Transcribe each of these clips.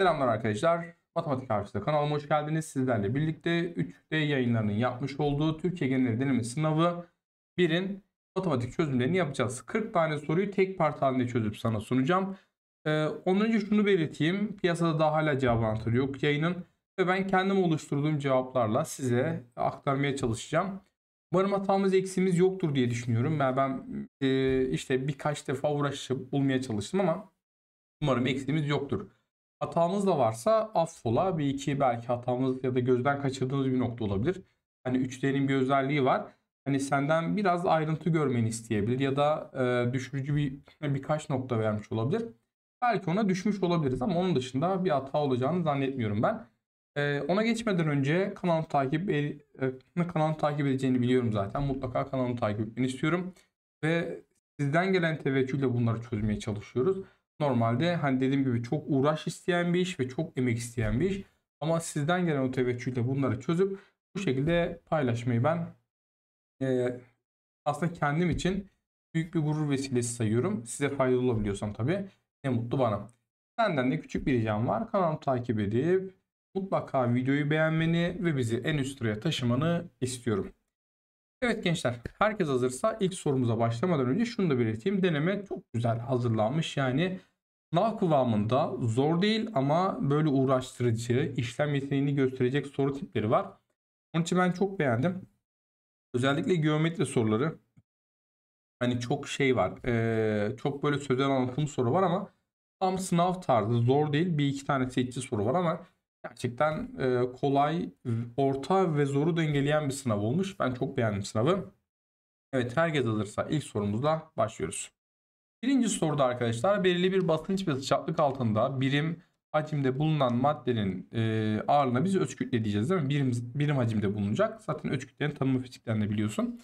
Selamlar arkadaşlar. Matematik Harfisi kanalıma hoş geldiniz. Sizlerle birlikte 3D yayınlarının yapmış olduğu Türkiye Genel Deneme Sınavı 1'in matematik çözümlerini yapacağız. 40 tane soruyu tek part halinde çözüp sana sunacağım. Ee, ondan önce şunu belirteyim. Piyasada daha hala cevaplandırı yok yayının. Ve ben kendim oluşturduğum cevaplarla size aktarmaya çalışacağım. Umarım hatamız eksimiz yoktur diye düşünüyorum. Yani ben e, işte birkaç defa uğraşıp bulmaya çalıştım ama umarım eksimiz yoktur. Hatamız da varsa affola. Bir iki belki hatamız ya da gözden kaçırdığımız bir nokta olabilir. Hani üçlerin bir özelliği var. Hani senden biraz ayrıntı görmeni isteyebilir ya da e, düşürücü bir hani birkaç nokta vermiş olabilir. Belki ona düşmüş olabiliriz ama onun dışında bir hata olacağını zannetmiyorum ben. E, ona geçmeden önce kanalı takip e, kanalımı takip edeceğini biliyorum zaten. Mutlaka kanalı takip etmeni istiyorum ve sizden gelen teveccühle bunları çözmeye çalışıyoruz. Normalde hani dediğim gibi çok uğraş isteyen bir iş ve çok emek isteyen bir iş. Ama sizden gelen o teveccühle bunları çözüp bu şekilde paylaşmayı ben e, aslında kendim için büyük bir gurur vesilesi sayıyorum. Size faydalı olabiliyorsam tabii ne mutlu bana. Senden de küçük bir ricam var. Kanalımı takip edip mutlaka videoyu beğenmeni ve bizi en üst sıraya taşımanı istiyorum. Evet gençler herkes hazırsa ilk sorumuza başlamadan önce şunu da belirteyim. Deneme çok güzel hazırlanmış yani Sınav kıvamında zor değil ama böyle uğraştırıcı, işlem yeteneğini gösterecek soru tipleri var. Onun için ben çok beğendim. Özellikle geometri soruları. Hani çok şey var. çok böyle sözel anlatım soru var ama tam sınav tarzı zor değil. Bir iki tane seçici soru var ama gerçekten e, kolay, orta ve zoru dengeleyen bir sınav olmuş. Ben çok beğendim sınavı. Evet herkes alırsa ilk sorumuzla başlıyoruz. Birinci soruda arkadaşlar belirli bir basınç ve sıcaklık altında birim hacimde bulunan maddenin e, ağırlığına biz öz kütle diyeceğiz değil mi? Birim, birim hacimde bulunacak. Zaten öz kütlenin tanımı fizikten de biliyorsun.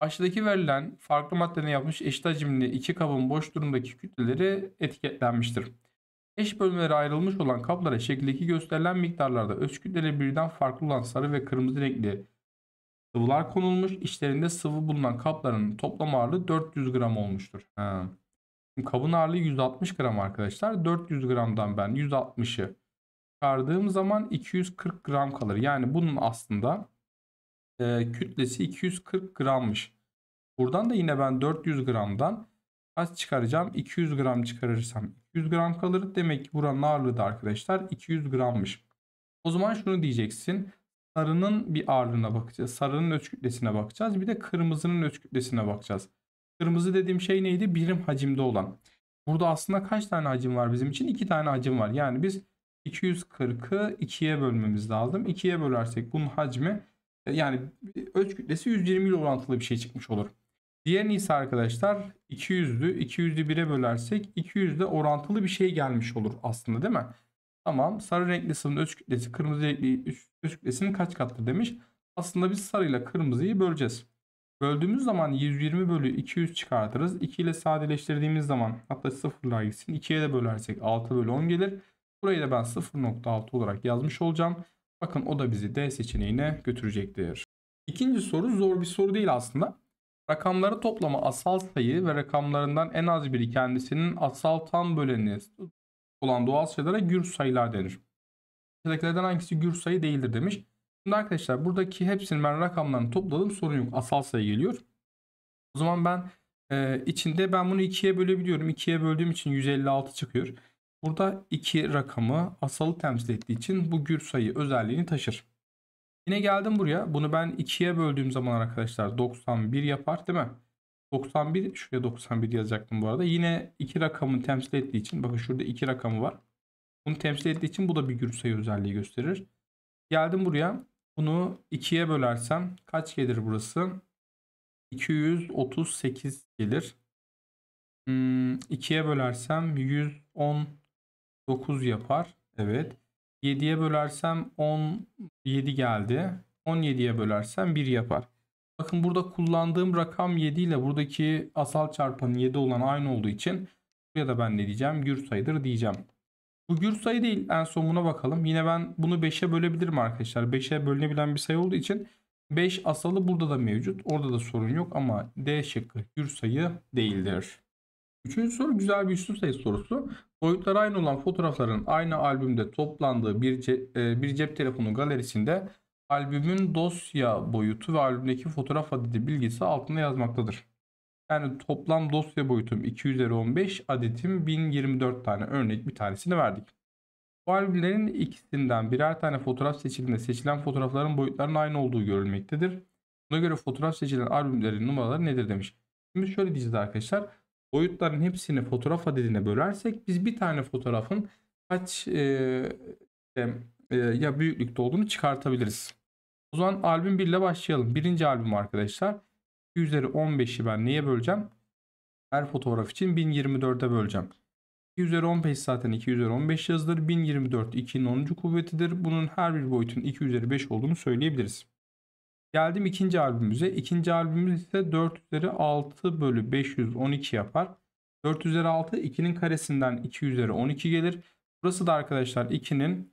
Aşağıdaki verilen farklı maddeden yapmış eşit hacimli iki kabın boş durumdaki kütleleri etiketlenmiştir. Eş bölümlere ayrılmış olan kaplara şekildeki gösterilen miktarlarda öz kütleli birden farklı olan sarı ve kırmızı renkli sıvılar konulmuş. İçlerinde sıvı bulunan kapların toplam ağırlığı 400 gram olmuştur. Ha. Şimdi kabın ağırlığı 160 gram arkadaşlar. 400 gramdan ben 160'ı çıkardığım zaman 240 gram kalır. Yani bunun aslında e, kütlesi 240 grammış. Buradan da yine ben 400 gramdan Kaç çıkaracağım? 200 gram çıkarırsam 100 gram kalır. Demek ki buranın ağırlığı da arkadaşlar 200 grammış. O zaman şunu diyeceksin. Sarının bir ağırlığına bakacağız. Sarının ölç kütlesine bakacağız. Bir de kırmızının ölç kütlesine bakacağız. Kırmızı dediğim şey neydi? Birim hacimde olan. Burada aslında kaç tane hacim var bizim için? 2 tane hacim var. Yani biz 240'ı 2'ye bölmemiz lazım. 2'ye bölersek bunun hacmi e, yani e, ölç kütlesi 120 ile orantılı bir şey çıkmış olur. Diğer ise arkadaşlar 200'lü 200'lü 1'e bölersek 200'de orantılı bir şey gelmiş olur aslında değil mi? Tamam sarı renkli sıvının öz kütlesi kırmızı renkli öz kütlesinin kaç kattır demiş. Aslında biz sarıyla kırmızıyı böleceğiz. Böldüğümüz zaman 120 bölü 200 çıkartırız. 2 ile sadeleştirdiğimiz zaman hatta sıfırlar gitsin. 2'ye de bölersek 6 bölü 10 gelir. Burayı da ben 0.6 olarak yazmış olacağım. Bakın o da bizi D seçeneğine götürecektir. İkinci soru zor bir soru değil aslında. Rakamları toplama asal sayı ve rakamlarından en az biri kendisinin asal tam böleni olan doğal sayılara gür sayılar denir. Aşağıdakilerden hangisi gür sayı değildir demiş. Şimdi arkadaşlar buradaki hepsini ben rakamlarını topladım sorun yok asal sayı geliyor. O zaman ben e, içinde ben bunu 2'ye bölebiliyorum. 2'ye böldüğüm için 156 çıkıyor. Burada 2 rakamı asalı temsil ettiği için bu gür sayı özelliğini taşır. Yine geldim buraya. Bunu ben 2'ye böldüğüm zaman arkadaşlar 91 yapar değil mi? 91 şuraya 91 yazacaktım bu arada. Yine iki rakamın temsil ettiği için bakın şurada iki rakamı var. Bunu temsil ettiği için bu da bir gür sayı özelliği gösterir. Geldim buraya. Bunu 2'ye bölersem kaç gelir burası? 238 gelir. Hmm, 2'ye bölersem 119 yapar. Evet. 7'ye bölersem 17 geldi. 17'ye bölersem 1 yapar. Bakın burada kullandığım rakam 7 ile buradaki asal çarpanı 7 olan aynı olduğu için buraya da ben ne diyeceğim? Gür sayıdır diyeceğim. Bu gür sayı değil. En son buna bakalım. Yine ben bunu 5'e bölebilirim arkadaşlar. 5'e bölünebilen bir sayı olduğu için 5 asalı burada da mevcut. Orada da sorun yok ama D şıkkı gür sayı değildir. Üçüncü soru güzel bir üstü sayısı sorusu. Boyutları aynı olan fotoğrafların aynı albümde toplandığı bir, ce, e, bir cep telefonu galerisinde albümün dosya boyutu ve albümdeki fotoğraf adedi bilgisi altında yazmaktadır. Yani toplam dosya boyutum 2 adetim 1024 tane örnek bir tanesini verdik. Bu albümlerin ikisinden birer tane fotoğraf seçildiğinde seçilen fotoğrafların boyutlarının aynı olduğu görülmektedir. Buna göre fotoğraf seçilen albümlerin numaraları nedir demiş. Şimdi şöyle diyeceğiz arkadaşlar boyutların hepsini fotoğraf adedine bölersek biz bir tane fotoğrafın kaç e, e, ya büyüklükte olduğunu çıkartabiliriz. O zaman albüm 1 ile başlayalım. Birinci albüm arkadaşlar. 2 üzeri 15'i ben neye böleceğim? Her fotoğraf için 1024'e böleceğim. 2 üzeri 15 zaten 2 üzeri 15 yazılır. 1024 2'nin 10. kuvvetidir. Bunun her bir boyutun 2 üzeri 5 olduğunu söyleyebiliriz. Geldim ikinci albümümüze. İkinci albümümüz ise 4 üzeri 6 bölü 512 yapar. 4 üzeri 6 2'nin karesinden 2 üzeri 12 gelir. Burası da arkadaşlar 2'nin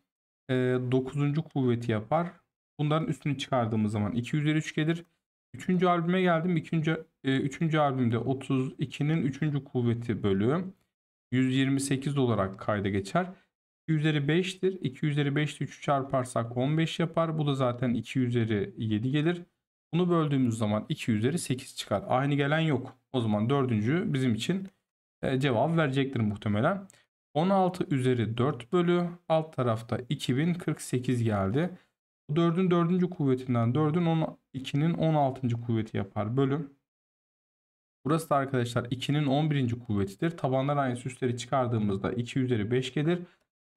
e, 9. kuvveti yapar. Bunların üstünü çıkardığımız zaman 2 üzeri 3 gelir. 3. albüme geldim. 2. 3. E, albümde 32'nin 3. kuvveti bölü 128 olarak kayda geçer. 2 üzeri 5'tir. 2 üzeri 5'te 3'ü çarparsak 15 yapar. Bu da zaten 2 üzeri 7 gelir. Bunu böldüğümüz zaman 2 üzeri 8 çıkar. Aynı gelen yok. O zaman dördüncü bizim için e, cevap verecektir muhtemelen. 16 üzeri 4 bölü alt tarafta 2048 geldi. Bu 4'ün 4. kuvvetinden 4'ün 2'nin 16. kuvveti yapar bölüm. Burası da arkadaşlar 2'nin 11. kuvvetidir. Tabanlar aynı üstleri çıkardığımızda 2 üzeri 5 gelir.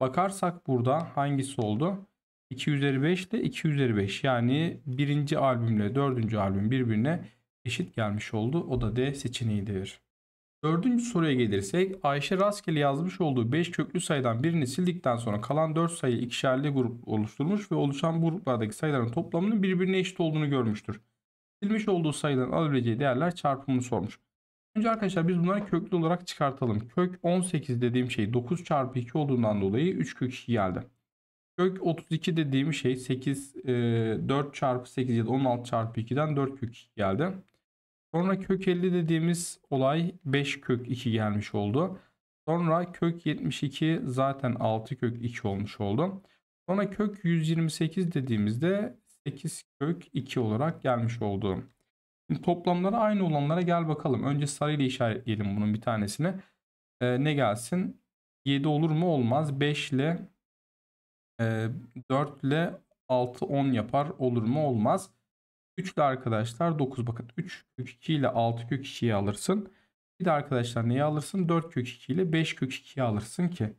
Bakarsak burada hangisi oldu? 2 üzeri 5 ile 2 üzeri 5 yani birinci albümle dördüncü albüm birbirine eşit gelmiş oldu. O da D seçeneğidir. Dördüncü soruya gelirsek Ayşe rastgele yazmış olduğu 5 köklü sayıdan birini sildikten sonra kalan 4 sayı ikişerli grup oluşturmuş ve oluşan bu gruplardaki sayıların toplamının birbirine eşit olduğunu görmüştür. Silmiş olduğu sayıların alabileceği değerler çarpımını sormuş. Önce arkadaşlar biz bunları köklü olarak çıkartalım. Kök 18 dediğim şey 9 çarpı 2 olduğundan dolayı 3 kök 2 geldi. Kök 32 dediğim şey 8, 4 e, çarpı 8 ya da 16 çarpı 2'den 4 kök 2 geldi. Sonra kök 50 dediğimiz olay 5 kök 2 gelmiş oldu. Sonra kök 72 zaten 6 kök 2 olmuş oldu. Sonra kök 128 dediğimizde 8 kök 2 olarak gelmiş oldu. Şimdi toplamları aynı olanlara gel bakalım. Önce sarıyla işaretleyelim bunun bir tanesini. Ee, ne gelsin? 7 olur mu? Olmaz. 5 ile e, 4 ile 6 10 yapar. Olur mu? Olmaz. 3 ile arkadaşlar 9 bakın 3 kök 2 ile 6 kök 2'yi alırsın. Bir de arkadaşlar neyi alırsın? 4 kök 2 ile 5 kök 2'yi alırsın ki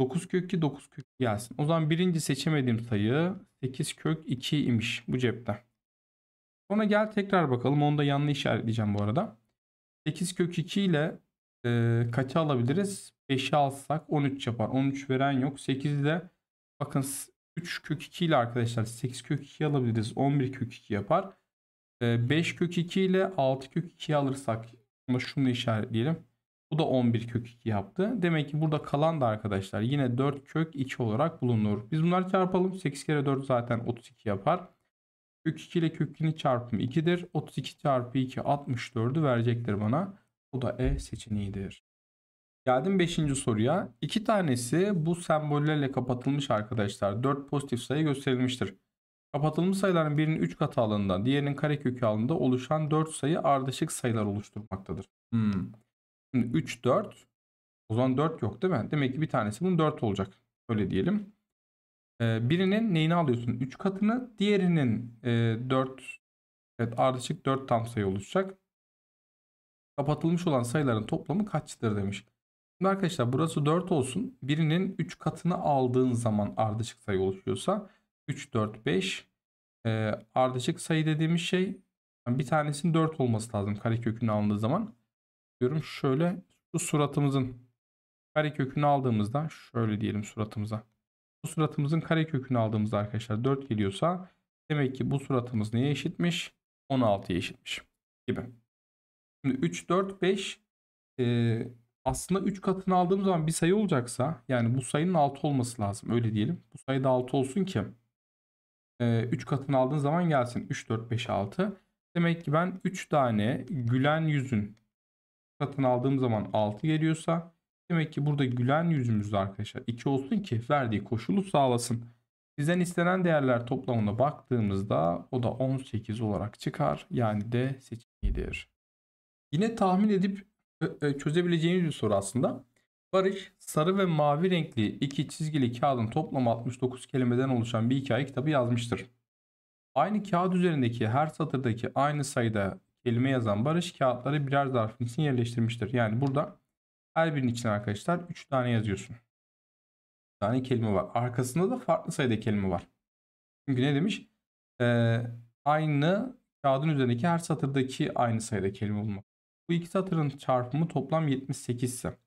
9 kök 2 9 kök 2 gelsin. O zaman birinci seçemediğim sayı 8 kök 2 imiş bu cepte. Sonra gel tekrar bakalım. Onu da yanlış işaretleyeceğim bu arada. 8 kök 2 ile e, kaça alabiliriz? 5'i alsak 13 yapar. 13 veren yok. 8 ile bakın 3 kök 2 ile arkadaşlar 8 kök 2 alabiliriz. 11 kök 2 yapar. E, 5 kök 2 ile 6 kök 2 alırsak ama şunu işaretleyelim. Bu da 11 kök 2 yaptı. Demek ki burada kalan da arkadaşlar yine 4 kök 2 olarak bulunur. Biz bunları çarpalım. 8 kere 4 zaten 32 yapar. Kök 2 ile kökünü çarpımı 2'dir. 32 çarpı 2 64'ü verecektir bana. Bu da E seçeneğidir. Geldim 5. soruya. İki tanesi bu sembollerle kapatılmış arkadaşlar. 4 pozitif sayı gösterilmiştir. Kapatılmış sayıların birinin 3 katı alanında, diğerinin karekökü alanında oluşan 4 sayı ardışık sayılar oluşturmaktadır. Hmm. Şimdi 3, 4. O zaman 4 yok değil mi? Demek ki bir tanesi bunun 4 olacak. Öyle diyelim. Ee, birinin neyini alıyorsun? 3 katını, diğerinin 4 e, evet ardışık 4 tam sayı oluşacak. Kapatılmış olan sayıların toplamı kaçtır demiş. Şimdi arkadaşlar burası 4 olsun. Birinin 3 katını aldığın zaman ardışık sayı oluşuyorsa 3, 4, 5 e, ardışık sayı dediğimiz şey bir tanesinin 4 olması lazım karekökünü aldığı zaman. Diyorum şöyle şu suratımızın karekökünü aldığımızda şöyle diyelim suratımıza bu suratımızın kare kökünü aldığımızda arkadaşlar 4 geliyorsa demek ki bu suratımız neye eşitmiş? 16'ya eşitmiş gibi. Şimdi 3, 4, 5 e, aslında 3 katını aldığım zaman bir sayı olacaksa yani bu sayının 6 olması lazım öyle diyelim. Bu sayı da 6 olsun ki e, 3 katını aldığın zaman gelsin 3, 4, 5, 6. Demek ki ben 3 tane gülen yüzün katını aldığım zaman 6 geliyorsa Demek ki burada gülen yüzümüzde arkadaşlar 2 olsun ki verdiği koşulu sağlasın. Bizden istenen değerler toplamına baktığımızda o da 18 olarak çıkar. Yani de seçeneğidir. Yine tahmin edip çözebileceğimiz bir soru aslında. Barış sarı ve mavi renkli iki çizgili kağıdın toplamı 69 kelimeden oluşan bir hikaye kitabı yazmıştır. Aynı kağıt üzerindeki her satırdaki aynı sayıda kelime yazan Barış kağıtları birer zarfın içine yerleştirmiştir. Yani burada her birinin içine arkadaşlar 3 tane yazıyorsun. tane kelime var. Arkasında da farklı sayıda kelime var. Çünkü ne demiş? Ee, aynı kağıdın üzerindeki her satırdaki aynı sayıda kelime bulmak. Bu iki satırın çarpımı toplam 78 ise.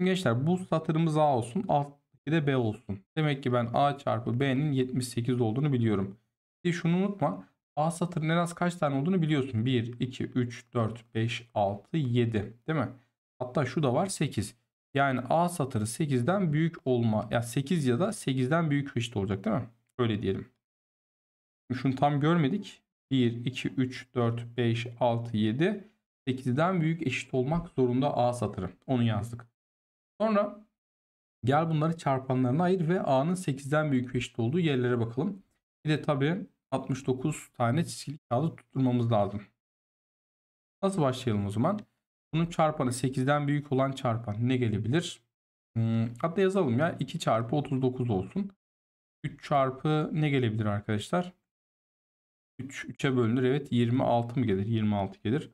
Şimdi gençler bu satırımız A olsun. Alttaki de B olsun. Demek ki ben A çarpı B'nin 78 olduğunu biliyorum. Bir şunu unutma. A satırın en az kaç tane olduğunu biliyorsun. 1, 2, 3, 4, 5, 6, 7 değil mi? Hatta şu da var 8. Yani A satırı 8'den büyük olma. Ya yani 8 ya da 8'den büyük eşit olacak değil mi? Öyle diyelim. Şunu tam görmedik. 1, 2, 3, 4, 5, 6, 7. 8'den büyük eşit olmak zorunda A satırı. Onu yazdık. Sonra gel bunları çarpanlarına ayır ve A'nın 8'den büyük eşit olduğu yerlere bakalım. Bir de tabii 69 tane çizgili kağıdı tutturmamız lazım. Nasıl başlayalım o zaman? Bunun çarpanı 8'den büyük olan çarpan ne gelebilir? Hmm, hatta yazalım ya 2 çarpı 39 olsun. 3 çarpı ne gelebilir arkadaşlar? 3, 3'e bölünür. Evet 26 mı gelir? 26 gelir.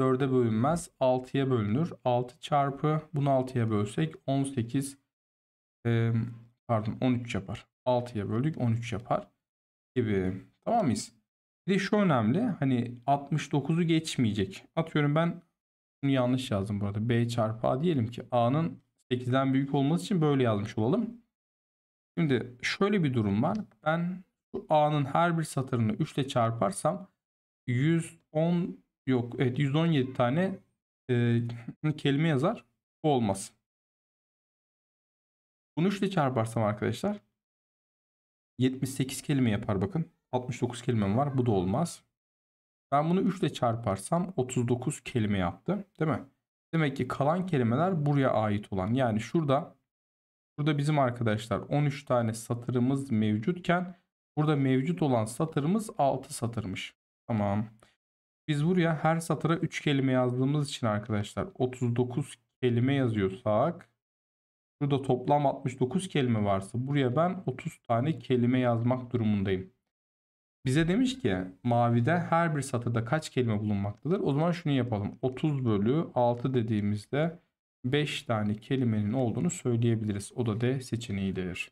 4'e bölünmez. 6'ya bölünür. 6 çarpı bunu 6'ya bölsek 18 e, pardon 13 yapar. 6'ya böldük 13 yapar gibi. Tamam mıyız? Bir de şu önemli. Hani 69'u geçmeyecek. Atıyorum ben bunu yanlış yazdım burada. B çarpı A diyelim ki A'nın 8'den büyük olması için böyle yazmış olalım. Şimdi şöyle bir durum var. Ben şu A'nın her bir satırını 3 ile çarparsam 110 yok evet 117 tane e, kelime yazar. Bu olmaz. Bunu 3 ile çarparsam arkadaşlar 78 kelime yapar bakın. 69 kelimem var. Bu da olmaz. Ben bunu 3 ile çarparsam 39 kelime yaptı. Değil mi? Demek ki kalan kelimeler buraya ait olan. Yani şurada burada bizim arkadaşlar 13 tane satırımız mevcutken burada mevcut olan satırımız 6 satırmış. Tamam. Biz buraya her satıra 3 kelime yazdığımız için arkadaşlar 39 kelime yazıyorsak Burada toplam 69 kelime varsa buraya ben 30 tane kelime yazmak durumundayım. Bize demiş ki mavide her bir satırda kaç kelime bulunmaktadır? O zaman şunu yapalım. 30 bölü 6 dediğimizde 5 tane kelimenin olduğunu söyleyebiliriz. O da D seçeneğidir.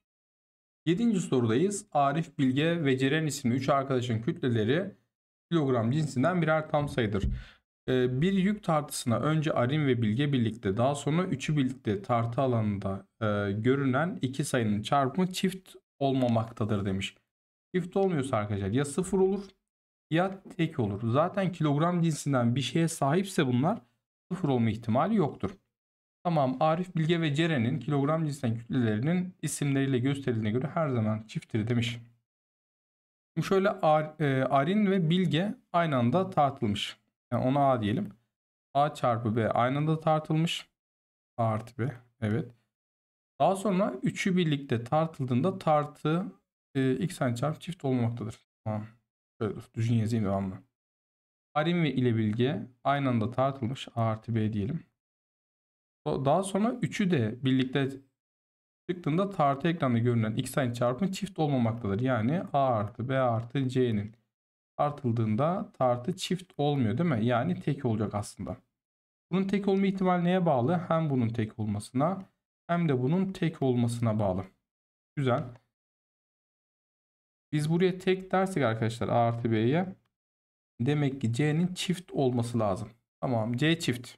7. sorudayız. Arif, Bilge ve Ceren isimli 3 arkadaşın kütleleri kilogram cinsinden birer tam sayıdır. Ee, bir yük tartısına önce Arin ve Bilge birlikte daha sonra üçü birlikte tartı alanında e, görünen iki sayının çarpımı çift olmamaktadır demiş. Çift olmuyorsa arkadaşlar ya sıfır olur ya tek olur. Zaten kilogram cinsinden bir şeye sahipse bunlar sıfır olma ihtimali yoktur. Tamam Arif Bilge ve Ceren'in kilogram cinsinden kütlelerinin isimleriyle gösterildiğine göre her zaman çifttir demiş. Şimdi şöyle Ar, e, Arin ve Bilge aynı anda tartılmış. Yani ona A diyelim. A çarpı B aynı anda tartılmış. A artı B. Evet. Daha sonra üçü birlikte tartıldığında tartı e, xn çarpı çift olmaktadır. Tamam. Şöyle dur. Düzgün yazayım devamlı. Arim ve ile bilgi aynı anda tartılmış. A artı B diyelim. Daha sonra üçü de birlikte çıktığında tartı ekranda görünen xn çarpımı çift olmamaktadır. Yani A artı B artı C'nin artıldığında tartı çift olmuyor değil mi? Yani tek olacak aslında. Bunun tek olma ihtimali neye bağlı? Hem bunun tek olmasına hem de bunun tek olmasına bağlı. Güzel. Biz buraya tek dersek arkadaşlar A artı B'ye demek ki C'nin çift olması lazım. Tamam C çift.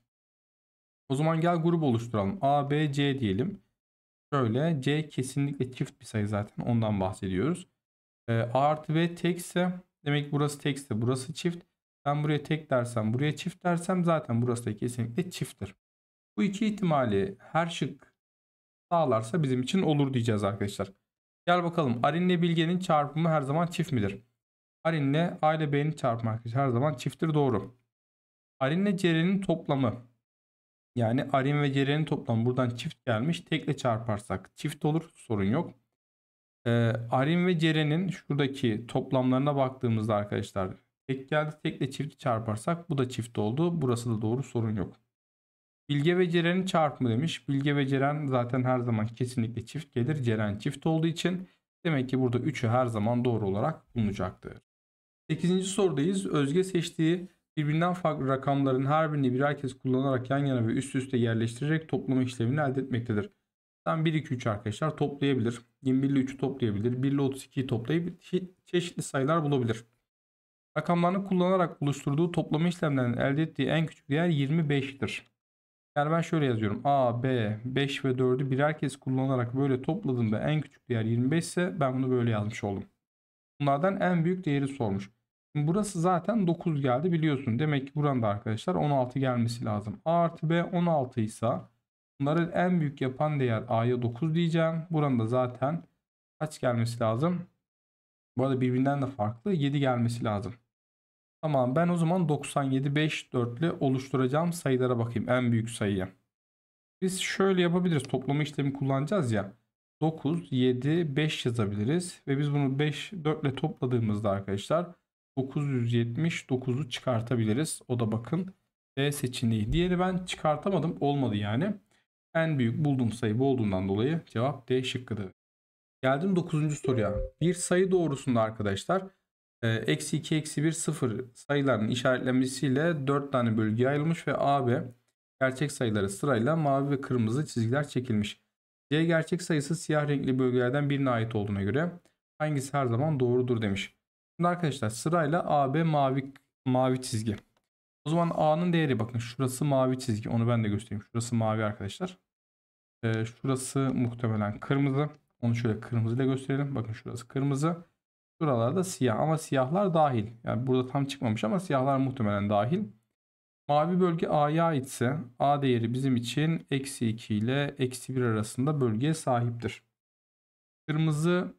O zaman gel grup oluşturalım. A, B, C diyelim. Şöyle C kesinlikle çift bir sayı zaten ondan bahsediyoruz. E, A artı B tekse demek burası tekse burası çift. Ben buraya tek dersem buraya çift dersem zaten burası da kesinlikle çifttir. Bu iki ihtimali her şık sağlarsa bizim için olur diyeceğiz arkadaşlar. Gel bakalım. Arinle Bilge'nin çarpımı her zaman çift midir? Arinle ile A ile B'nin çarpımı arkadaşlar her zaman çifttir doğru. Arinle Ceren'in toplamı. Yani Arin ve Ceren'in toplamı buradan çift gelmiş. Tekle çarparsak çift olur sorun yok. Ee, Arin ve Ceren'in şuradaki toplamlarına baktığımızda arkadaşlar tek geldi. Tekle çifti çarparsak bu da çift oldu. Burası da doğru sorun yok. Bilge ve Ceren'in çarpımı demiş. Bilge ve Ceren zaten her zaman kesinlikle çift gelir. Ceren çift olduğu için demek ki burada 3'ü her zaman doğru olarak bulunacaktır. 8. sorudayız. Özge seçtiği birbirinden farklı rakamların her birini birer kez kullanarak yan yana ve üst üste yerleştirerek toplama işlemini elde etmektedir. Tam 1, 2, 3 arkadaşlar toplayabilir. 21 ile 3'ü toplayabilir. 1 ile 32'yi toplayıp çeşitli sayılar bulabilir. Rakamlarını kullanarak oluşturduğu toplama işlemlerinin elde ettiği en küçük değer 25'tir. Yani ben şöyle yazıyorum. A, B, 5 ve 4'ü birer kez kullanarak böyle topladım topladığımda en küçük değer 25 ise ben bunu böyle yazmış oldum. Bunlardan en büyük değeri sormuş. Şimdi burası zaten 9 geldi biliyorsun. Demek ki buranın da arkadaşlar 16 gelmesi lazım. A artı B 16 ise bunları en büyük yapan değer A'ya 9 diyeceğim. Buranın da zaten kaç gelmesi lazım? Bu arada birbirinden de farklı 7 gelmesi lazım. Tamam ben o zaman 97 5 dörtlü oluşturacağım sayılara bakayım en büyük sayıya. Biz şöyle yapabiliriz. Toplama işlemi kullanacağız ya. 9, 7, 5 yazabiliriz. Ve biz bunu 5, 4 ile topladığımızda arkadaşlar 979'u çıkartabiliriz. O da bakın D seçeneği. Diğeri ben çıkartamadım. Olmadı yani. En büyük bulduğum sayı bu olduğundan dolayı cevap D şıkkıdır. Geldim 9. soruya. Bir sayı doğrusunda arkadaşlar ee, eksi 2 eksi 1 0 sayılarının işaretlenmesiyle 4 tane bölge ayrılmış ve A ve gerçek sayıları sırayla mavi ve kırmızı çizgiler çekilmiş. C gerçek sayısı siyah renkli bölgelerden birine ait olduğuna göre hangisi her zaman doğrudur demiş. Şimdi arkadaşlar sırayla A AB mavi mavi çizgi. O zaman A'nın değeri bakın şurası mavi çizgi onu ben de göstereyim. Şurası mavi arkadaşlar. Ee, şurası muhtemelen kırmızı. Onu şöyle kırmızıyla gösterelim. Bakın şurası kırmızı. Buralarda siyah ama siyahlar dahil. Yani burada tam çıkmamış ama siyahlar muhtemelen dahil. Mavi bölge A'ya aitse A değeri bizim için eksi 2 ile eksi 1 arasında bölgeye sahiptir. Kırmızı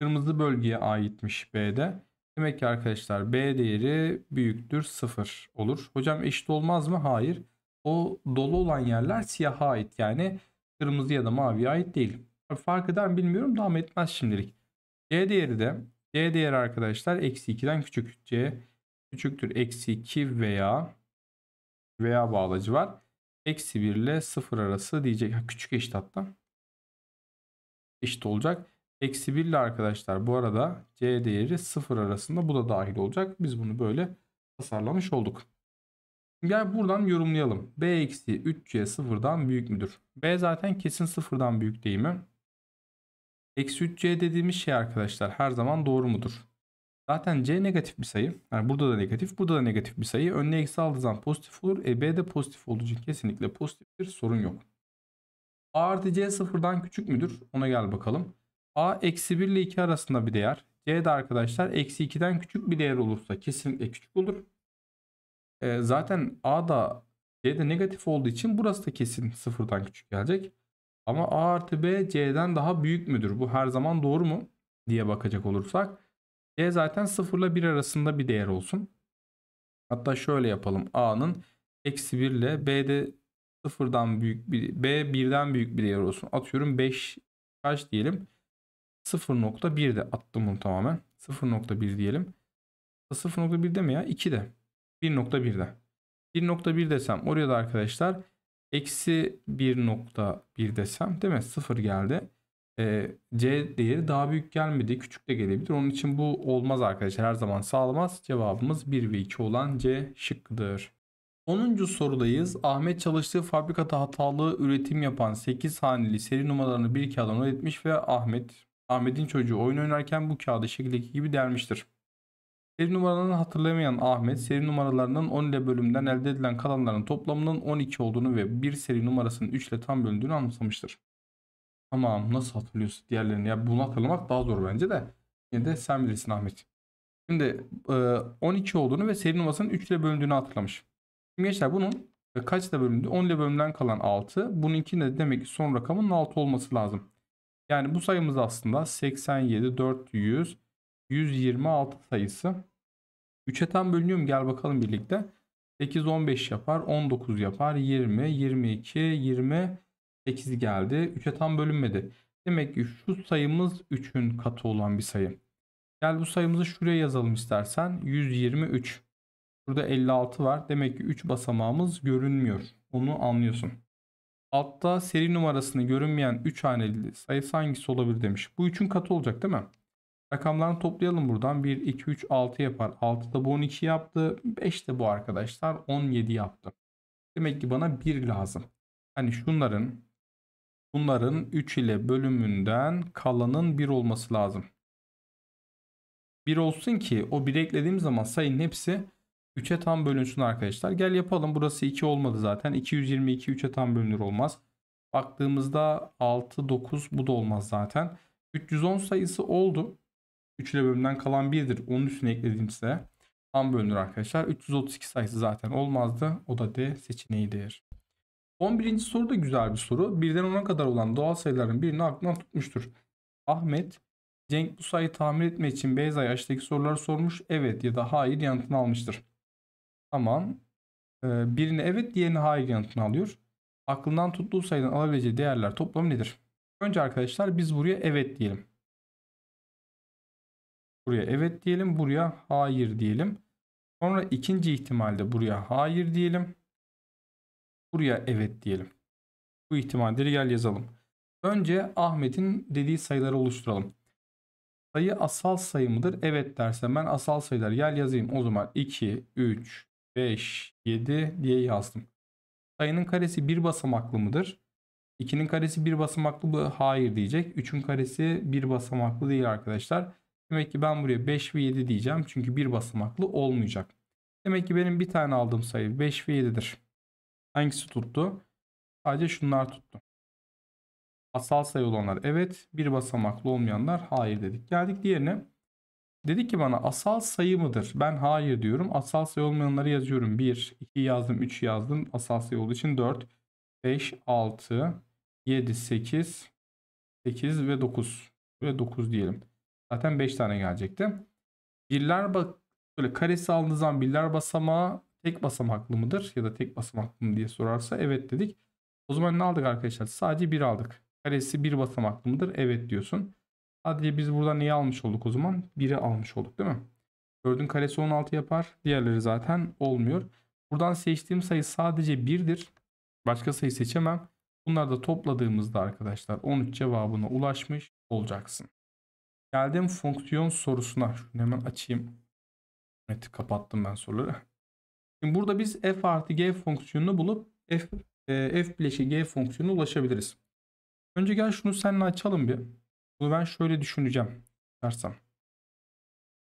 kırmızı bölgeye aitmiş B'de. Demek ki arkadaşlar B değeri büyüktür 0 olur. Hocam eşit olmaz mı? Hayır. O dolu olan yerler siyaha ait yani kırmızı ya da maviye ait değil. Fark eden bilmiyorum devam etmez şimdilik. C değeri de C değeri arkadaşlar eksi 2'den küçük. C küçüktür eksi 2 veya veya bağlacı var. Eksi 1 ile 0 arası diyecek. Ha, küçük eşit hatta. Eşit olacak. Eksi 1 ile arkadaşlar bu arada C değeri 0 arasında bu da dahil olacak. Biz bunu böyle tasarlamış olduk. Gel buradan yorumlayalım. B eksi 3C sıfırdan büyük müdür? B zaten kesin sıfırdan büyük değil mi? Eksi 3c dediğimiz şey arkadaşlar her zaman doğru mudur? Zaten c negatif bir sayı. Yani burada da negatif, burada da negatif bir sayı. Önüne eksi aldığı zaman pozitif olur. E b de pozitif olduğu için kesinlikle pozitiftir. Sorun yok. a artı c sıfırdan küçük müdür? Ona gel bakalım. a eksi 1 ile 2 arasında bir değer. c de arkadaşlar eksi 2'den küçük bir değer olursa kesinlikle küçük olur. E, zaten a da c de negatif olduğu için burası da kesin sıfırdan küçük gelecek. Ama A artı B C'den daha büyük müdür? Bu her zaman doğru mu? diye bakacak olursak. C zaten 0 ile 1 arasında bir değer olsun. Hatta şöyle yapalım. A'nın eksi 1 ile B'de 0'dan büyük bir B 1'den büyük bir değer olsun. Atıyorum 5 kaç diyelim? 0.1 de attım bunu tamamen. 0.1 diyelim. 0.1 de mi ya? 2 de. 1.1 de. 1.1 desem oraya da arkadaşlar Eksi 1.1 desem değil mi? 0 geldi. E, C değeri daha büyük gelmedi. Küçük de gelebilir. Onun için bu olmaz arkadaşlar. Her zaman sağlamaz. Cevabımız 1 ve 2 olan C şıkkıdır. 10. sorudayız. Ahmet çalıştığı fabrikada hatalı üretim yapan 8 haneli seri numaralarını bir kağıda not etmiş ve Ahmet Ahmet'in çocuğu oyun oynarken bu kağıdı şekildeki gibi delmiştir. Seri numaralarını hatırlamayan Ahmet seri numaralarının 10 ile bölümden elde edilen kalanların toplamının 12 olduğunu ve bir seri numarasının 3 ile tam bölündüğünü anlatmıştır. Tamam nasıl hatırlıyorsun diğerlerini ya bunu hatırlamak daha zor bence de. Yine de sen bilirsin Ahmet. Şimdi 12 e, olduğunu ve seri numarasının 3 ile bölündüğünü hatırlamış. Şimdi gençler bunun e, kaç ile bölündü? 10 ile bölümden kalan 6. Bununki de demek ki son rakamın 6 olması lazım. Yani bu sayımız aslında 87, 400, 126 sayısı. 3'e tam bölünüyor mu? Gel bakalım birlikte. 8 15 yapar. 19 yapar. 20, 22, 20, 8 geldi. 3'e tam bölünmedi. Demek ki şu sayımız 3'ün katı olan bir sayı. Gel bu sayımızı şuraya yazalım istersen. 123. Burada 56 var. Demek ki 3 basamağımız görünmüyor. Onu anlıyorsun. Altta seri numarasını görünmeyen 3 haneli sayısı hangisi olabilir demiş. Bu 3'ün katı olacak değil mi? Rakamlarını toplayalım buradan. 1, 2, 3, 6 yapar. 6 da bu 12 yaptı. 5 de bu arkadaşlar 17 yaptı. Demek ki bana 1 lazım. Hani şunların bunların 3 ile bölümünden kalanın 1 olması lazım. 1 olsun ki o 1 eklediğim zaman sayının hepsi 3'e tam bölünsün arkadaşlar. Gel yapalım. Burası 2 olmadı zaten. 222 3'e tam bölünür olmaz. Baktığımızda 6, 9 bu da olmaz zaten. 310 sayısı oldu. Üçlü bölümden kalan birdir. Onun üstüne eklediğimse tam bölünür arkadaşlar. 332 sayısı zaten olmazdı. O da D seçeneğidir. 11. soru da güzel bir soru. Birden 10'a kadar olan doğal sayıların birini aklından tutmuştur. Ahmet, Cenk bu sayı tamir etme için Beyza'ya aşağıdaki soruları sormuş. Evet ya da hayır yanıtını almıştır. Tamam. Ee, birini evet diğerini hayır yanıtını alıyor. Aklından tuttuğu sayıdan alabileceği değerler toplamı nedir? Önce arkadaşlar biz buraya evet diyelim. Buraya evet diyelim. Buraya hayır diyelim. Sonra ikinci ihtimalde buraya hayır diyelim. Buraya evet diyelim. Bu ihtimalleri gel yazalım. Önce Ahmet'in dediği sayıları oluşturalım. Sayı asal sayı mıdır? Evet dersen ben asal sayılar gel yazayım. O zaman 2, 3, 5, 7 diye yazdım. Sayının karesi bir basamaklı mıdır? 2'nin karesi bir basamaklı mı? Hayır diyecek. 3'ün karesi bir basamaklı değil arkadaşlar. Demek ki ben buraya 5 ve 7 diyeceğim. Çünkü bir basamaklı olmayacak. Demek ki benim bir tane aldığım sayı 5 ve 7'dir. Hangisi tuttu? Sadece şunlar tuttu. Asal sayı olanlar evet. Bir basamaklı olmayanlar hayır dedik. Geldik diğerine. Dedi ki bana asal sayı mıdır? Ben hayır diyorum. Asal sayı olmayanları yazıyorum. 1, 2 yazdım, 3 yazdım. Asal sayı olduğu için 4, 5, 6, 7, 8, 8 ve 9. Ve 9 diyelim. Zaten 5 tane gelecekti. Birler bak böyle karesi aldığı zaman birler basamağı tek basamaklı mıdır ya da tek basamaklı mı diye sorarsa evet dedik. O zaman ne aldık arkadaşlar? Sadece 1 aldık. Karesi 1 basamaklı mıdır? Evet diyorsun. Sadece biz burada neyi almış olduk o zaman? 1'i almış olduk değil mi? 4'ün karesi 16 yapar. Diğerleri zaten olmuyor. Buradan seçtiğim sayı sadece 1'dir. Başka sayı seçemem. Bunları da topladığımızda arkadaşlar 13 cevabına ulaşmış olacaksın. Geldim fonksiyon sorusuna. Şunu hemen açayım. Evet kapattım ben soruları. Şimdi burada biz f artı g fonksiyonunu bulup f, e, f bileşi g fonksiyonuna ulaşabiliriz. Önce gel şunu seninle açalım bir. Bunu ben şöyle düşüneceğim. Dersem.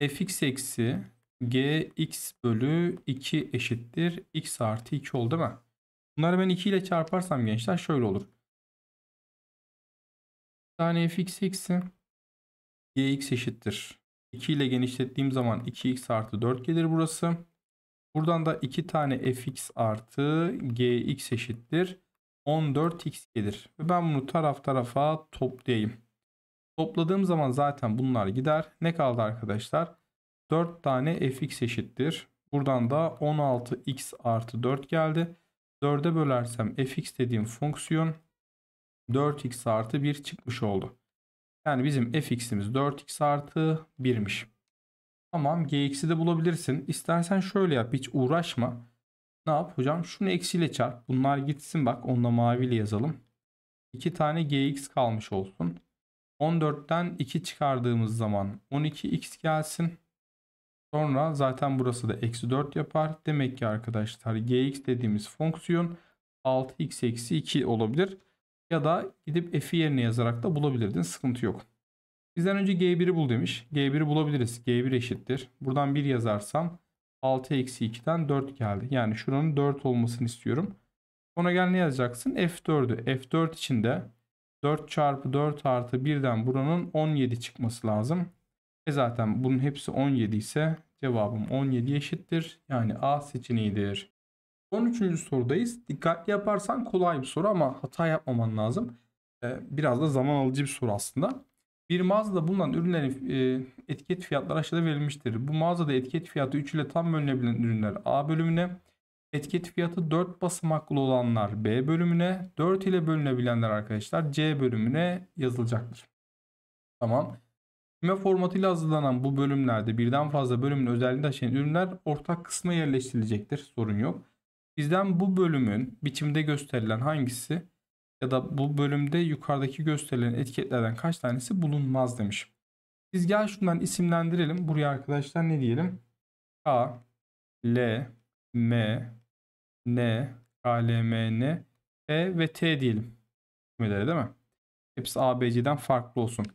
fx eksi gx bölü 2 eşittir. x artı 2 oldu değil mi? Bunları ben 2 ile çarparsam gençler şöyle olur. Bir tane fx eksi gx eşittir. 2 ile genişlettiğim zaman 2x artı 4 gelir burası. Buradan da 2 tane fx artı gx eşittir. 14x gelir. Ve ben bunu taraf tarafa toplayayım. Topladığım zaman zaten bunlar gider. Ne kaldı arkadaşlar? 4 tane fx eşittir. Buradan da 16x artı 4 geldi. 4'e bölersem fx dediğim fonksiyon 4x artı 1 çıkmış oldu. Yani bizim fx'imiz 4x artı 1'miş. Tamam gx'i de bulabilirsin. İstersen şöyle yap hiç uğraşma. Ne yap hocam? Şunu eksiyle çarp. Bunlar gitsin bak onunla maviyle yazalım. 2 tane gx kalmış olsun. 14'ten 2 çıkardığımız zaman 12x gelsin. Sonra zaten burası da eksi 4 yapar. Demek ki arkadaşlar gx dediğimiz fonksiyon 6x eksi 2 olabilir ya da gidip f'i yerine yazarak da bulabilirdin. Sıkıntı yok. Bizden önce g1'i bul demiş. g1'i bulabiliriz. g1 eşittir. Buradan 1 yazarsam 6 eksi 2'den 4 geldi. Yani şuranın 4 olmasını istiyorum. Ona gel ne yazacaksın? F4'ü. F4 içinde 4 çarpı 4 artı 1'den buranın 17 çıkması lazım. E zaten bunun hepsi 17 ise cevabım 17 eşittir. Yani A seçeneğidir. 13. sorudayız. Dikkatli yaparsan kolay bir soru ama hata yapmaman lazım. Ee, biraz da zaman alıcı bir soru aslında. Bir mağazada bulunan ürünlerin e, etiket fiyatları aşağıda verilmiştir. Bu mağazada etiket fiyatı 3 ile tam bölünebilen ürünler A bölümüne, etiket fiyatı 4 basamaklı olanlar B bölümüne, 4 ile bölünebilenler arkadaşlar C bölümüne yazılacaktır. Tamam. Küme formatıyla hazırlanan bu bölümlerde birden fazla bölümün özelliğini taşıyan ürünler ortak kısma yerleştirilecektir. Sorun yok. Bizden bu bölümün biçimde gösterilen hangisi ya da bu bölümde yukarıdaki gösterilen etiketlerden kaç tanesi bulunmaz demiş. Biz gel şundan isimlendirelim. Buraya arkadaşlar ne diyelim? A, L, M, N, K, L, M, N, E ve T diyelim. Kelimeleri değil mi? Hepsi A, B, C'den farklı olsun.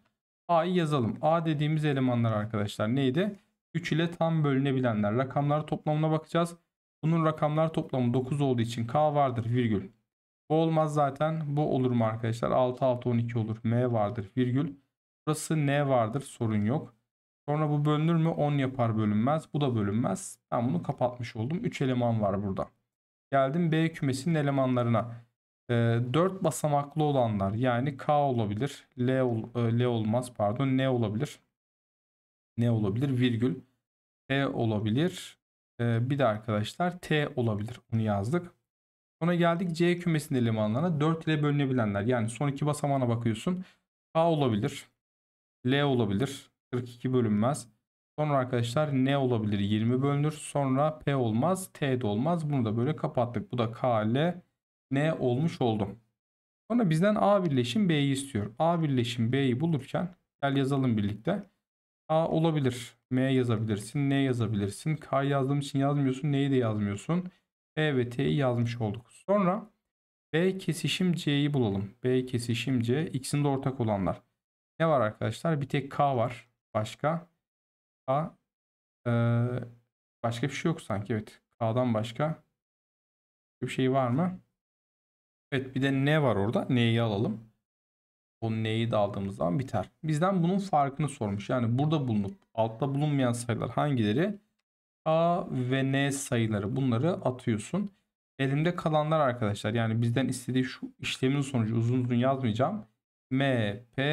A'yı yazalım. A dediğimiz elemanlar arkadaşlar neydi? 3 ile tam bölünebilenler. Rakamları toplamına bakacağız. Bunun rakamlar toplamı 9 olduğu için K vardır virgül. Bu olmaz zaten. Bu olur mu arkadaşlar? 6 6 12 olur. M vardır virgül. Burası N vardır sorun yok. Sonra bu bölünür mü? 10 yapar bölünmez. Bu da bölünmez. Ben bunu kapatmış oldum. 3 eleman var burada. Geldim B kümesinin elemanlarına. E, ee, 4 basamaklı olanlar yani K olabilir. L, e, L olmaz pardon. N olabilir. N olabilir? Virgül. E olabilir. Ee, bir de arkadaşlar T olabilir. Onu yazdık. Sonra geldik C kümesinin elemanlarına. 4 ile bölünebilenler. Yani son iki basamağına bakıyorsun. A olabilir. L olabilir. 42 bölünmez. Sonra arkadaşlar N olabilir 20 bölünür. Sonra P olmaz. T de olmaz. Bunu da böyle kapattık. Bu da K, L, N olmuş oldu. Sonra bizden A birleşim B'yi istiyor. A birleşim B'yi bulurken gel yazalım birlikte. A olabilir. M yazabilirsin. N yazabilirsin. K yazdığım için yazmıyorsun. N'yi de yazmıyorsun. B e ve T yazmış olduk. Sonra B kesişim C'yi bulalım. B kesişim C. İkisinde ortak olanlar. Ne var arkadaşlar? Bir tek K var. Başka. K. Ee, başka bir şey yok sanki. Evet. K'dan başka bir şey var mı? Evet bir de ne var orada? N'yi alalım. O neyi de aldığımız zaman biter. Bizden bunun farkını sormuş. Yani burada bulunup altta bulunmayan sayılar hangileri? A ve N sayıları bunları atıyorsun. Elimde kalanlar arkadaşlar yani bizden istediği şu işlemin sonucu uzun uzun yazmayacağım. M, P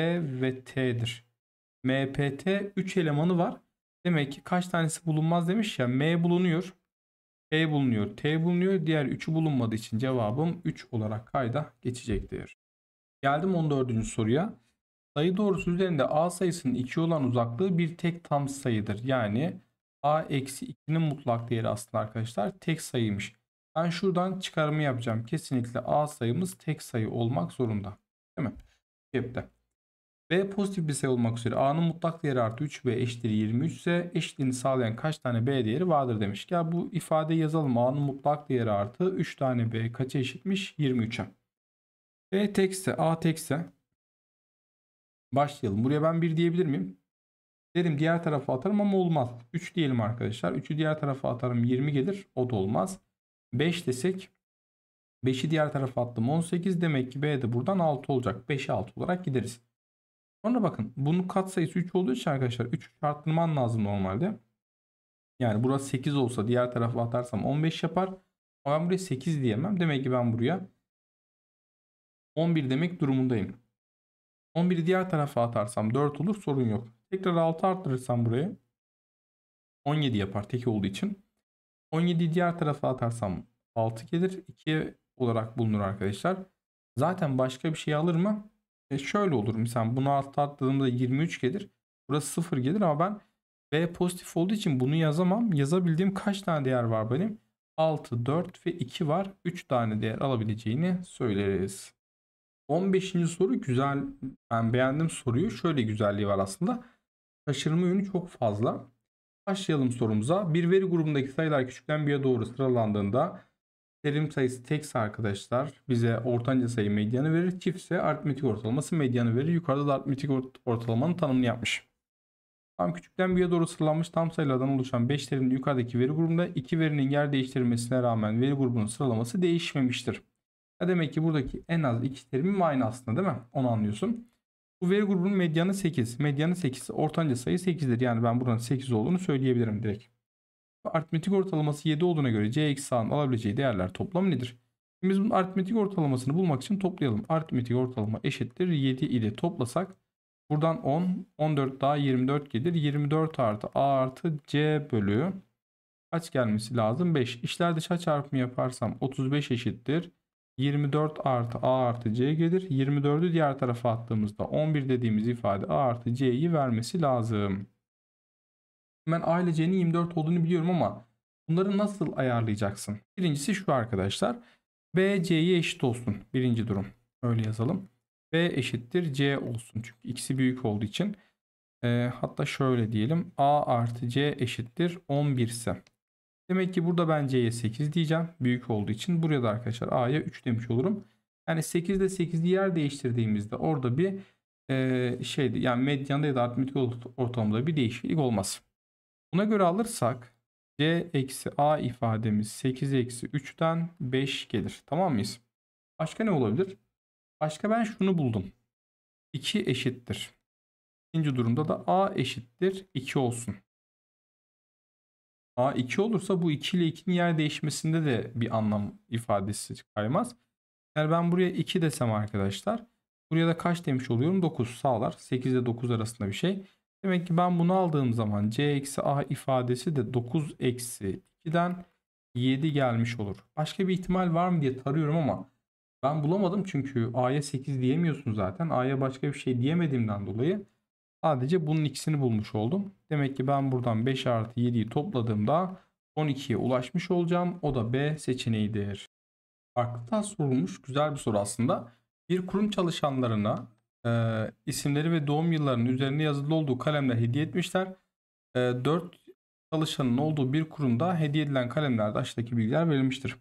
ve T'dir. M, P, T 3 elemanı var. Demek ki kaç tanesi bulunmaz demiş ya. M bulunuyor. P bulunuyor. T bulunuyor. Diğer 3'ü bulunmadığı için cevabım 3 olarak kayda geçecektir. Geldim 14. soruya. Sayı doğrusu üzerinde a sayısının 2 olan uzaklığı bir tek tam sayıdır. Yani a eksi 2'nin mutlak değeri aslında arkadaşlar tek sayıymış. Ben şuradan çıkarımı yapacağım. Kesinlikle a sayımız tek sayı olmak zorunda. Değil mi? Cepte. B pozitif bir sayı olmak üzere A'nın mutlak değeri artı 3 ve eşittir 23 ise eşitliğini sağlayan kaç tane B değeri vardır demiş. Gel bu ifadeyi yazalım. A'nın mutlak değeri artı 3 tane B kaça eşitmiş? 23'e. B tekse A tekse başlayalım. Buraya ben 1 diyebilir miyim? Derim diğer tarafa atarım ama olmaz. 3 diyelim arkadaşlar. 3'ü diğer tarafa atarım 20 gelir. O da olmaz. 5 desek 5'i diğer tarafa attım 18. Demek ki B de buradan 6 olacak. 5'e 6 olarak gideriz. Sonra bakın bunun katsayısı 3 olduğu için arkadaşlar 3 çarptırman lazım normalde. Yani burası 8 olsa diğer tarafa atarsam 15 yapar. Ama ben buraya 8 diyemem. Demek ki ben buraya 11 demek durumundayım. 11'i diğer tarafa atarsam 4 olur sorun yok. Tekrar 6 arttırırsam buraya 17 yapar tek olduğu için. 17'yi diğer tarafa atarsam 6 gelir. 2 olarak bulunur arkadaşlar. Zaten başka bir şey alır mı? E şöyle olur. Mesela bunu altı attığımda 23 gelir. Burası 0 gelir ama ben B pozitif olduğu için bunu yazamam. Yazabildiğim kaç tane değer var benim? 6, 4 ve 2 var. 3 tane değer alabileceğini söyleriz. 15. soru güzel. Ben beğendim soruyu. Şöyle güzelliği var aslında. Şaşırma yönü çok fazla. Başlayalım sorumuza. Bir veri grubundaki sayılar küçükten bir'e doğru sıralandığında terim sayısı tekse arkadaşlar bize ortanca sayı medyanı verir. Çiftse aritmetik ortalaması medyanı verir. Yukarıda da aritmetik ortalamanın tanımını yapmış. Tam küçükten bir'e doğru sıralanmış tam sayılardan oluşan 5 terimli yukarıdaki veri grubunda iki verinin yer değiştirmesine rağmen veri grubunun sıralaması değişmemiştir. Ya demek ki buradaki en az iki terimin aynı aslında değil mi? Onu anlıyorsun. Bu veri grubunun medyanı 8. Medyanı 8 ortanca sayı 8'dir. Yani ben buranın 8 olduğunu söyleyebilirim direkt. Aritmetik ortalaması 7 olduğuna göre C eksi A'nın alabileceği değerler toplamı nedir? Şimdi biz bunun aritmetik ortalamasını bulmak için toplayalım. Aritmetik ortalama eşittir 7 ile toplasak buradan 10, 14 daha 24 gelir. 24 artı A artı C bölü kaç gelmesi lazım? 5. İşler dışa çarpımı yaparsam 35 eşittir. 24 artı A artı C gelir. 24'ü diğer tarafa attığımızda 11 dediğimiz ifade A artı C'yi vermesi lazım. Ben A ile C'nin 24 olduğunu biliyorum ama bunları nasıl ayarlayacaksın? Birincisi şu arkadaşlar. B C'ye eşit olsun. Birinci durum. Öyle yazalım. B eşittir C olsun. Çünkü x'i büyük olduğu için. E, hatta şöyle diyelim. A artı C eşittir 11 ise Demek ki burada ben C'ye 8 diyeceğim. Büyük olduğu için. Buraya da arkadaşlar A'ya 3 demiş olurum. Yani 8 ile 8 yer değiştirdiğimizde orada bir e, şeydi yani medyanda ya da aritmetik ortalamada bir değişiklik olmaz. Buna göre alırsak C eksi A ifademiz 8 eksi 3'ten 5 gelir. Tamam mıyız? Başka ne olabilir? Başka ben şunu buldum. 2 eşittir. İkinci durumda da A eşittir 2 olsun. A2 olursa bu 2 ile 2'nin yer değişmesinde de bir anlam ifadesi kaymaz. Eğer ben buraya 2 desem arkadaşlar. Buraya da kaç demiş oluyorum? 9 sağlar. 8 ile 9 arasında bir şey. Demek ki ben bunu aldığım zaman C eksi A ifadesi de 9 eksi 2'den 7 gelmiş olur. Başka bir ihtimal var mı diye tarıyorum ama ben bulamadım çünkü A'ya 8 diyemiyorsun zaten. A'ya başka bir şey diyemediğimden dolayı Sadece bunun ikisini bulmuş oldum. Demek ki ben buradan 5 artı 7'yi topladığımda 12'ye ulaşmış olacağım. O da B seçeneğidir. Farklı tas sorulmuş güzel bir soru aslında. Bir kurum çalışanlarına e, isimleri ve doğum yıllarının üzerine yazılı olduğu kalemler hediye etmişler. E, 4 çalışanın olduğu bir kurumda hediye edilen kalemlerde aşağıdaki bilgiler verilmiştir.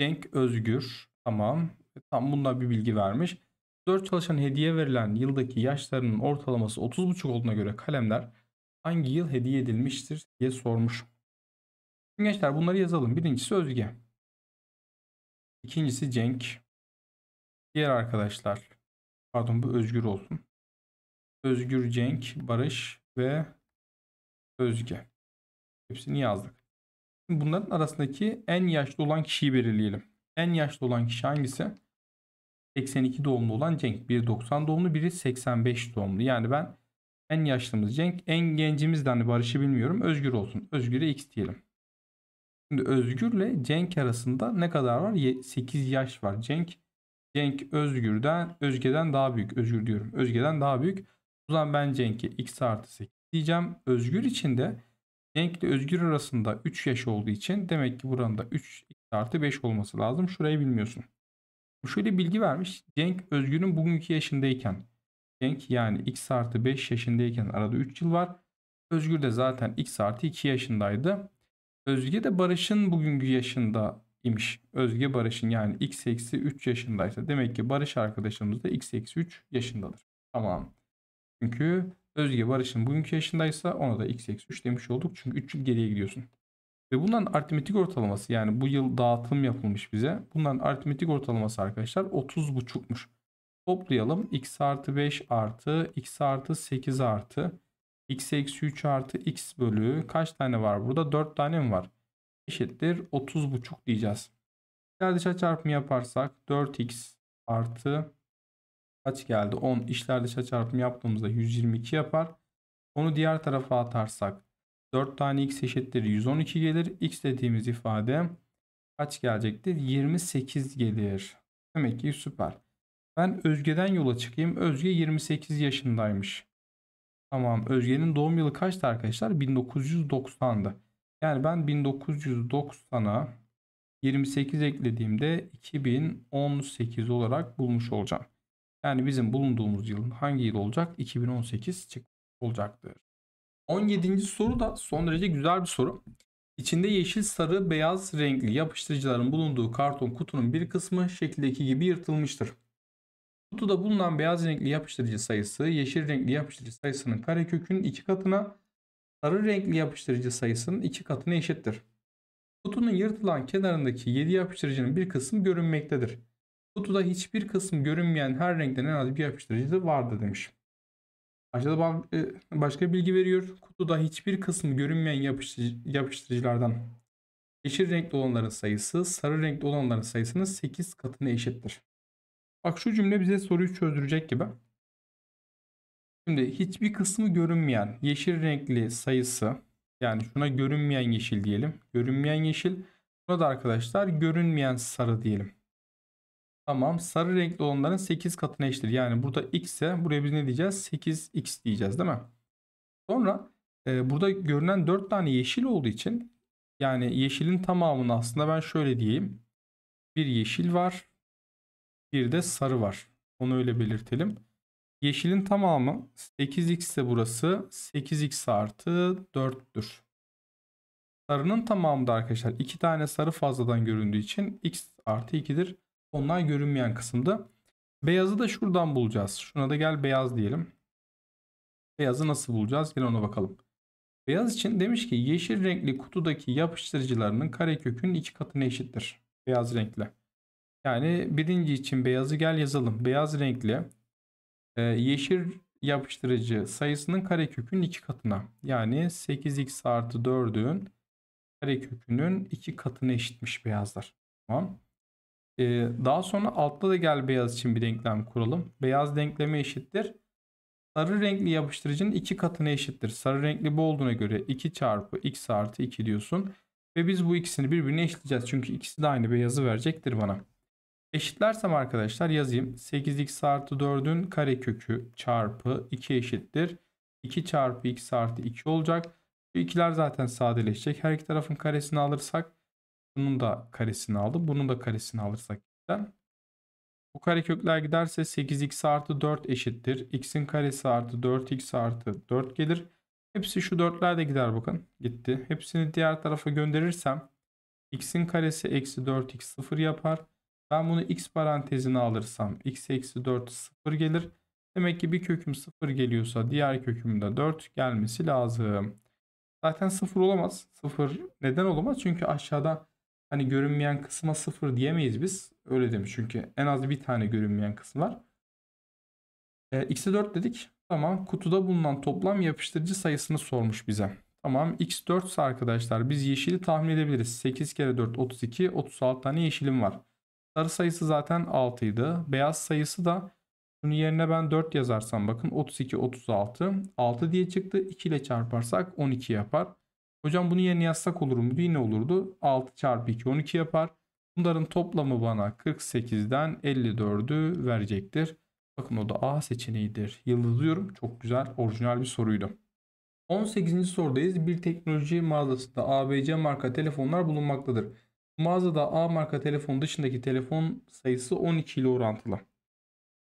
Cenk Özgür tamam e, tam bununla bir bilgi vermiş. 4 çalışan hediye verilen yıldaki yaşlarının ortalaması 30,5 olduğuna göre kalemler hangi yıl hediye edilmiştir diye sormuş. gençler bunları yazalım. Birincisi Özge. İkincisi Cenk. Diğer arkadaşlar. Pardon bu Özgür olsun. Özgür, Cenk, Barış ve Özge. Hepsini yazdık. Şimdi bunların arasındaki en yaşlı olan kişiyi belirleyelim. En yaşlı olan kişi hangisi? 82 doğumlu olan Cenk. Biri 90 doğumlu biri 85 doğumlu. Yani ben en yaşlımız Cenk. En gencimiz de hani Barış'ı bilmiyorum. Özgür olsun. Özgür'e X diyelim. Şimdi Özgür'le Cenk arasında ne kadar var? 8 yaş var. Cenk Cenk Özgür'den Özge'den daha büyük. Özgür diyorum. Özge'den daha büyük. O zaman ben Cenk'e X artı 8 diyeceğim. Özgür için de Cenk ile Özgür arasında 3 yaş olduğu için demek ki buranın da 3 artı 5 olması lazım. Şurayı bilmiyorsun. Şöyle bilgi vermiş. Cenk Özgür'ün bugünkü yaşındayken Cenk yani x artı 5 yaşındayken arada 3 yıl var. Özgür de zaten x artı 2 yaşındaydı. Özge de Barış'ın bugünkü yaşında imiş. Özge Barış'ın yani x eksi 3 yaşındaysa demek ki Barış arkadaşımız da x eksi 3 yaşındadır. Tamam. Çünkü Özge Barış'ın bugünkü yaşındaysa ona da x eksi 3 demiş olduk. Çünkü 3 yıl geriye gidiyorsun. Ve bunların aritmetik ortalaması yani bu yıl dağıtım yapılmış bize. Bunların aritmetik ortalaması arkadaşlar 30.5'muş. Toplayalım. x artı 5 artı x artı 8 artı x eksi 3 artı x bölü kaç tane var burada? 4 tane mi var? Eşittir 30.5 diyeceğiz. İçler dışa çarpımı yaparsak 4x artı kaç geldi? 10 işler dışa çarpımı yaptığımızda 122 yapar. Onu diğer tarafa atarsak 4 tane x eşittir 112 gelir. x dediğimiz ifade kaç gelecektir? 28 gelir. Demek ki süper. Ben Özge'den yola çıkayım. Özge 28 yaşındaymış. Tamam Özge'nin doğum yılı kaçtı arkadaşlar? 1990'dı. Yani ben 1990'a 28 eklediğimde 2018 olarak bulmuş olacağım. Yani bizim bulunduğumuz yılın hangi yıl olacak? 2018 çık olacaktır. 17. soru da son derece güzel bir soru. İçinde yeşil, sarı, beyaz renkli yapıştırıcıların bulunduğu karton kutunun bir kısmı şekildeki gibi yırtılmıştır. Kutuda bulunan beyaz renkli yapıştırıcı sayısı yeşil renkli yapıştırıcı sayısının karekökünün iki katına, sarı renkli yapıştırıcı sayısının iki katına eşittir. Kutunun yırtılan kenarındaki 7 yapıştırıcının bir kısmı görünmektedir. Kutuda hiçbir kısmı görünmeyen her renkten en az bir yapıştırıcı vardır demiş. Aşağıda e, başka bilgi veriyor. Kutuda hiçbir kısmı görünmeyen yapıştırıcı, yapıştırıcılardan yeşil renkli olanların sayısı sarı renkli olanların sayısının 8 katına eşittir. Bak şu cümle bize soruyu çözdürecek gibi. Şimdi hiçbir kısmı görünmeyen yeşil renkli sayısı yani şuna görünmeyen yeşil diyelim. Görünmeyen yeşil. Buna da arkadaşlar görünmeyen sarı diyelim. Tamam. Sarı renkli olanların 8 katına eşittir. Yani burada x ise buraya biz ne diyeceğiz? 8x diyeceğiz değil mi? Sonra e, burada görünen 4 tane yeşil olduğu için yani yeşilin tamamını aslında ben şöyle diyeyim. Bir yeşil var. Bir de sarı var. Onu öyle belirtelim. Yeşilin tamamı 8x ise burası 8x artı 4'tür. Sarının tamamı da arkadaşlar 2 tane sarı fazladan göründüğü için x artı 2'dir. Onlar görünmeyen kısımda. Beyazı da şuradan bulacağız. Şuna da gel beyaz diyelim. Beyazı nasıl bulacağız? Gel ona bakalım. Beyaz için demiş ki yeşil renkli kutudaki yapıştırıcılarının karekökünün iki katına eşittir. Beyaz renkli. Yani birinci için beyazı gel yazalım. Beyaz renkli e, yeşil yapıştırıcı sayısının karekökünün iki katına. Yani 8x artı 4'ün karekökünün iki katına eşitmiş beyazlar. Tamam. Ee, daha sonra altta da gel beyaz için bir denklem kuralım. Beyaz denklemi eşittir. Sarı renkli yapıştırıcının iki katına eşittir. Sarı renkli bu olduğuna göre 2 çarpı x artı 2 diyorsun. Ve biz bu ikisini birbirine eşitleyeceğiz. Çünkü ikisi de aynı beyazı verecektir bana. Eşitlersem arkadaşlar yazayım. 8x artı 4'ün karekökü çarpı 2 eşittir. 2 çarpı x artı 2 olacak. Bu ikiler zaten sadeleşecek. Her iki tarafın karesini alırsak bunun da karesini aldım. Bunun da karesini alırsak işte. Bu karekökler giderse 8x artı 4 eşittir. x'in karesi artı 4x artı 4 gelir. Hepsi şu 4'ler de gider bakın. Gitti. Hepsini diğer tarafa gönderirsem x'in karesi eksi 4x 0 yapar. Ben bunu x parantezine alırsam x eksi 4 0 gelir. Demek ki bir köküm 0 geliyorsa diğer kökümde 4 gelmesi lazım. Zaten 0 olamaz. 0 neden olamaz? Çünkü aşağıda hani görünmeyen kısma sıfır diyemeyiz biz. Öyle demiş çünkü en az bir tane görünmeyen kısım var. E, x'e 4 dedik. Tamam kutuda bulunan toplam yapıştırıcı sayısını sormuş bize. Tamam x4 ise arkadaşlar biz yeşili tahmin edebiliriz. 8 kere 4 32 36 tane yeşilim var. Sarı sayısı zaten 6 idi. Beyaz sayısı da bunun yerine ben 4 yazarsam bakın 32 36 6 diye çıktı. 2 ile çarparsak 12 yapar. Hocam bunu yerine yazsak olur mu? Yine olurdu. 6 çarpı 2 12 yapar. Bunların toplamı bana 48'den 54'ü verecektir. Bakın o da A seçeneğidir. Yıldızlıyorum. Çok güzel orijinal bir soruydu. 18. sorudayız. Bir teknoloji mağazasında ABC marka telefonlar bulunmaktadır. Mağazada A marka telefon dışındaki telefon sayısı 12 ile orantılı.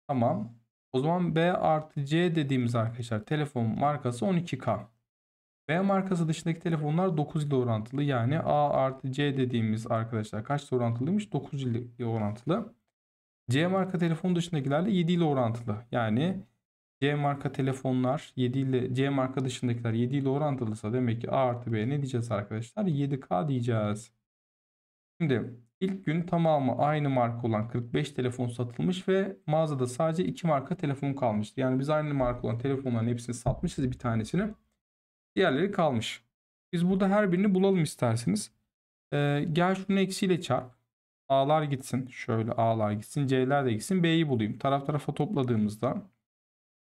Tamam. O zaman B artı C dediğimiz arkadaşlar telefon markası 12K. B markası dışındaki telefonlar 9 ile orantılı. Yani A artı C dediğimiz arkadaşlar kaç ile orantılıymış? 9 ile orantılı. C marka telefon dışındakilerle 7 ile orantılı. Yani C marka telefonlar 7 ile C marka dışındakiler 7 ile orantılısa demek ki A artı B ne diyeceğiz arkadaşlar? 7K diyeceğiz. Şimdi ilk gün tamamı aynı marka olan 45 telefon satılmış ve mağazada sadece 2 marka telefon kalmıştı. Yani biz aynı marka olan telefonların hepsini satmışız bir tanesini. Diğerleri kalmış. Biz burada her birini bulalım isterseniz. Ee, gel şunu eksiyle çarp. A'lar gitsin. Şöyle A'lar gitsin. C'ler de gitsin. B'yi bulayım. Taraf tarafa topladığımızda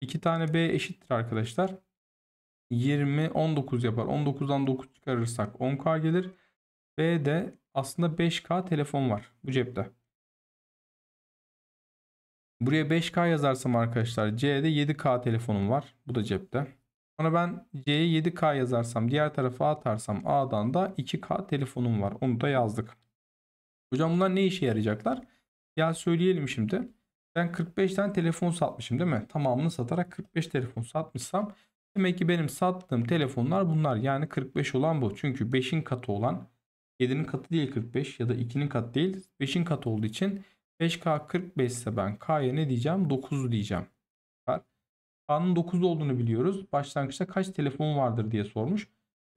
2 tane B eşittir arkadaşlar. 20 19 yapar. 19'dan 9 çıkarırsak 10K gelir. B'de aslında 5K telefon var bu cepte. Buraya 5K yazarsam arkadaşlar C'de 7K telefonum var. Bu da cepte. Sonra ben C'ye 7K yazarsam diğer tarafa atarsam A'dan da 2K telefonum var. Onu da yazdık. Hocam bunlar ne işe yarayacaklar? Ya söyleyelim şimdi. Ben 45 tane telefon satmışım değil mi? Tamamını satarak 45 telefon satmışsam demek ki benim sattığım telefonlar bunlar. Yani 45 olan bu. Çünkü 5'in katı olan 7'nin katı değil 45 ya da 2'nin katı değil 5'in katı olduğu için 5K 45 ise ben K'ya ne diyeceğim? 9'u diyeceğim. A'nın 9 olduğunu biliyoruz. Başlangıçta kaç telefon vardır diye sormuş.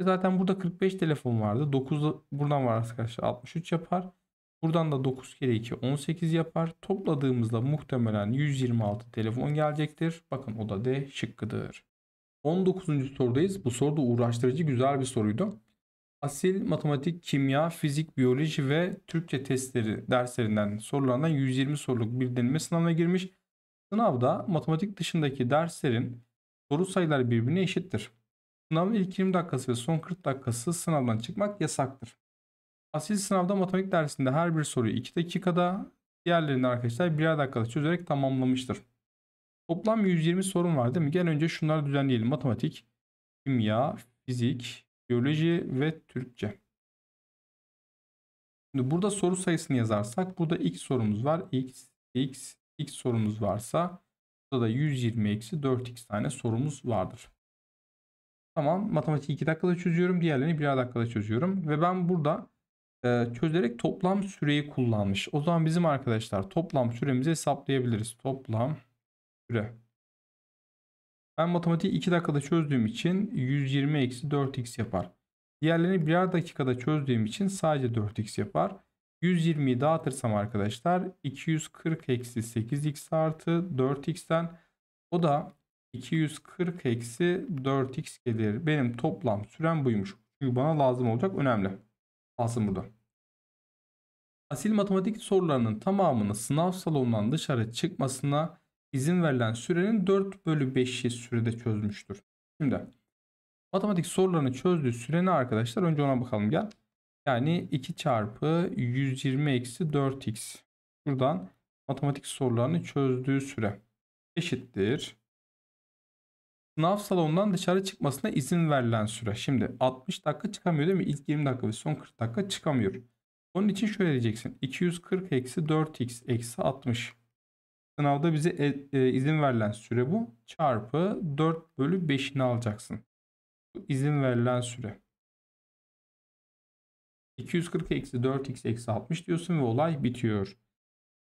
E zaten burada 45 telefon vardı. 9 buradan var arkadaşlar 63 yapar. Buradan da 9 kere 2 18 yapar. Topladığımızda muhtemelen 126 telefon gelecektir. Bakın o da D şıkkıdır. 19. sorudayız. Bu soru da uğraştırıcı güzel bir soruydu. Asil matematik, kimya, fizik, biyoloji ve Türkçe testleri derslerinden sorulardan 120 soruluk bir deneme sınavına girmiş. Sınavda matematik dışındaki derslerin soru sayıları birbirine eşittir. Sınavın ilk 20 dakikası ve son 40 dakikası sınavdan çıkmak yasaktır. Asil sınavda matematik dersinde her bir soruyu 2 dakikada, diğerlerini arkadaşlar 1'er dakikada çözerek tamamlamıştır. Toplam 120 sorun var değil mi? Gel önce şunları düzenleyelim. Matematik, kimya, fizik, biyoloji ve Türkçe. Şimdi burada soru sayısını yazarsak burada x sorumuz var. X, X, x sorumuz varsa burada da 120 eksi 4x tane sorumuz vardır. Tamam matematik 2 dakikada çözüyorum. Diğerlerini 1 dakikada çözüyorum. Ve ben burada e, çözerek toplam süreyi kullanmış. O zaman bizim arkadaşlar toplam süremizi hesaplayabiliriz. Toplam süre. Ben matematiği 2 dakikada çözdüğüm için 120 eksi 4x yapar. Diğerlerini birer dakikada çözdüğüm için sadece 4x yapar. 120'yi dağıtırsam arkadaşlar 240 eksi 8x artı 4x'ten o da 240 eksi 4x gelir. Benim toplam sürem buymuş. Çünkü bana lazım olacak önemli. Kalsın burada. Asil matematik sorularının tamamını sınav salonundan dışarı çıkmasına izin verilen sürenin 4 bölü 5'i sürede çözmüştür. Şimdi matematik sorularını çözdüğü süreni arkadaşlar önce ona bakalım gel. Yani 2 çarpı 120 eksi 4x. Buradan matematik sorularını çözdüğü süre eşittir. Sınav salonundan dışarı çıkmasına izin verilen süre. Şimdi 60 dakika çıkamıyor değil mi? İlk 20 dakika ve son 40 dakika çıkamıyor. Onun için şöyle diyeceksin. 240 eksi 4x eksi 60. Sınavda bize e, e, izin verilen süre bu. Çarpı 4 bölü 5'ini alacaksın. Bu izin verilen süre. 240 eksi 4x eksi 60 diyorsun ve olay bitiyor.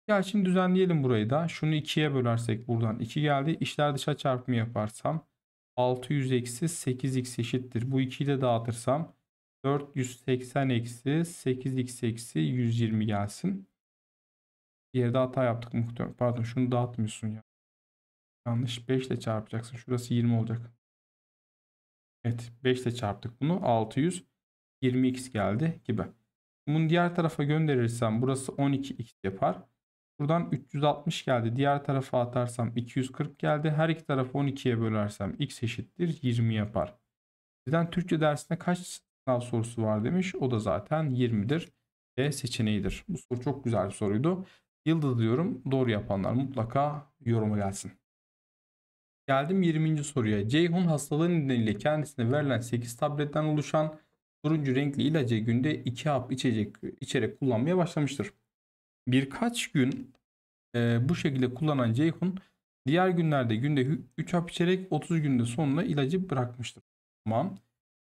Ya şimdi düzenleyelim burayı da. Şunu 2'ye bölersek buradan 2 geldi. İşler dışa çarpımı yaparsam 600 eksi 8x eşittir. Bu 2'yi de dağıtırsam 480 eksi 8x eksi 120 gelsin. yerde hata yaptık muhtemelen. Pardon şunu dağıtmıyorsun ya. Yanlış 5 ile çarpacaksın. Şurası 20 olacak. Evet 5 ile çarptık bunu. 600. 20x geldi gibi. Bunu diğer tarafa gönderirsem burası 12x yapar. Buradan 360 geldi. Diğer tarafa atarsam 240 geldi. Her iki tarafı 12'ye bölersem x eşittir 20 yapar. Bizden Türkçe dersinde kaç sınav sorusu var demiş. O da zaten 20'dir. E seçeneğidir. Bu soru çok güzel bir soruydu. Yıldız diyorum doğru yapanlar mutlaka yoruma gelsin. Geldim 20. soruya. Ceyhun hastalığı nedeniyle kendisine verilen 8 tabletten oluşan turuncu renkli ilacı günde 2 hap içecek, içerek kullanmaya başlamıştır. Birkaç gün e, bu şekilde kullanan Ceyhun diğer günlerde günde 3 hap içerek 30 günde sonra ilacı bırakmıştır. Tamam.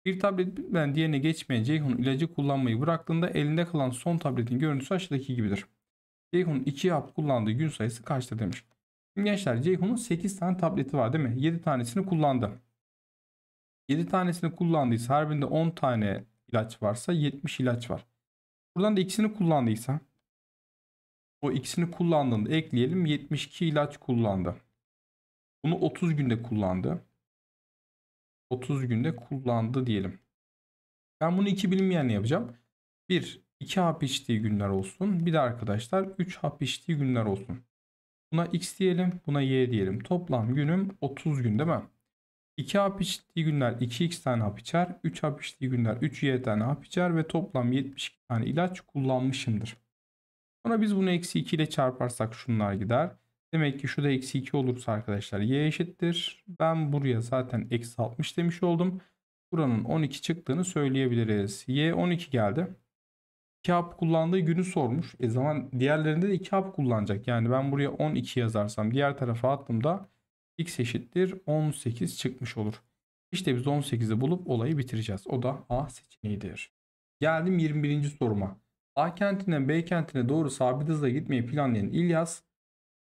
Bir tablet ben diğerine geçmeye Ceyhun ilacı kullanmayı bıraktığında elinde kalan son tabletin görüntüsü aşağıdaki gibidir. Ceyhun 2 hap kullandığı gün sayısı kaçtır demiş. Şimdi gençler Ceyhun'un 8 tane tableti var değil mi? 7 tanesini kullandı. 7 tanesini kullandıysa her birinde 10 tane ilaç varsa 70 ilaç var. Buradan da ikisini kullandıysa o ikisini kullandığında ekleyelim 72 ilaç kullandı. Bunu 30 günde kullandı. 30 günde kullandı diyelim. Ben bunu iki bilinmeyenle yapacağım. Bir iki hap içtiği günler olsun. Bir de arkadaşlar 3 hap içtiği günler olsun. Buna x diyelim, buna y diyelim. Toplam günüm 30 gün değil mi? 2 hap içtiği günler 2x tane hap içer, 3 hap içtiği günler 3y tane hap içer ve toplam 72 tane ilaç kullanmışımdır. Sonra biz bunu eksi 2 ile çarparsak şunlar gider. Demek ki şu da eksi 2 olursa arkadaşlar y eşittir. Ben buraya zaten eksi 60 demiş oldum. Buranın 12 çıktığını söyleyebiliriz. Y 12 geldi. 2 hap kullandığı günü sormuş. E zaman diğerlerinde de 2 hap kullanacak. Yani ben buraya 12 yazarsam diğer tarafa attığımda x eşittir 18 çıkmış olur. İşte biz 18'i bulup olayı bitireceğiz. O da A seçeneğidir. Geldim 21. soruma. A kentinden B kentine doğru sabit hızla gitmeyi planlayan İlyas,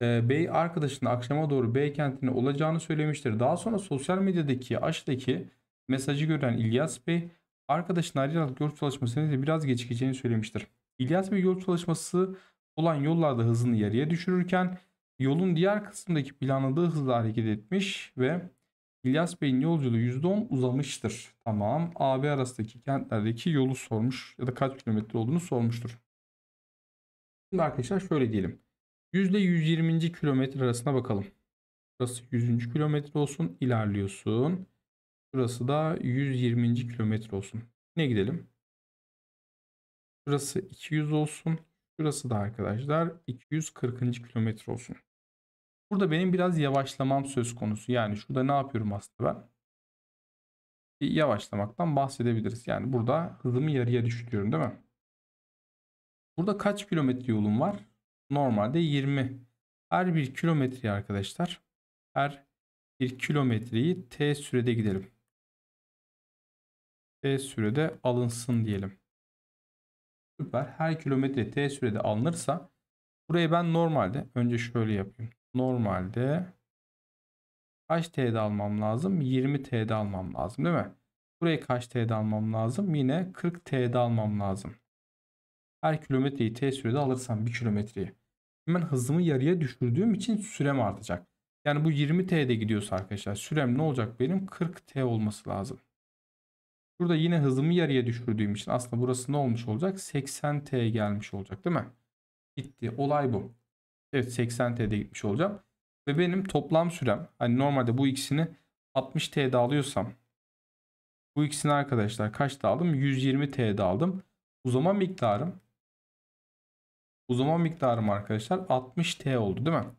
e, Bey arkadaşının akşama doğru B kentine olacağını söylemiştir. Daha sonra sosyal medyadaki aşağıdaki mesajı gören İlyas Bey, arkadaşının ayrılarak yol çalışması nedeniyle biraz gecikeceğini söylemiştir. İlyas Bey yol çalışması olan yollarda hızını yarıya düşürürken Yolun diğer kısmındaki planladığı hızla hareket etmiş ve İlyas Bey'in yolculuğu %10 uzamıştır. Tamam. AB arasındaki kentlerdeki yolu sormuş ya da kaç kilometre olduğunu sormuştur. Şimdi arkadaşlar şöyle diyelim. %120. kilometre arasına bakalım. Burası 100. kilometre olsun. ilerliyorsun. Burası da 120. kilometre olsun. Ne gidelim? Burası 200 olsun. Burası da arkadaşlar 240. kilometre olsun. Burada benim biraz yavaşlamam söz konusu. Yani şurada ne yapıyorum aslında ben? Bir yavaşlamaktan bahsedebiliriz. Yani burada hızımı yarıya düşürüyorum değil mi? Burada kaç kilometre yolum var? Normalde 20. Her bir kilometreyi arkadaşlar her bir kilometreyi t sürede gidelim. T sürede alınsın diyelim. Süper. Her kilometre t sürede alınırsa burayı ben normalde önce şöyle yapayım normalde kaç T'de almam lazım? 20 T'de almam lazım değil mi? Buraya kaç T'de almam lazım? Yine 40 T'de almam lazım. Her kilometreyi T sürede alırsam 1 kilometreyi. Hemen hızımı yarıya düşürdüğüm için sürem artacak. Yani bu 20 T'de gidiyorsa arkadaşlar sürem ne olacak benim? 40 T olması lazım. Burada yine hızımı yarıya düşürdüğüm için aslında burası ne olmuş olacak? 80 T gelmiş olacak değil mi? Gitti. Olay bu. Evet 80 t'de gitmiş olacağım. Ve benim toplam sürem hani normalde bu ikisini 60 TL'de alıyorsam bu ikisini arkadaşlar kaçta aldım? 120 TL'de aldım. Uzama miktarım uzama miktarım arkadaşlar 60 T oldu değil mi?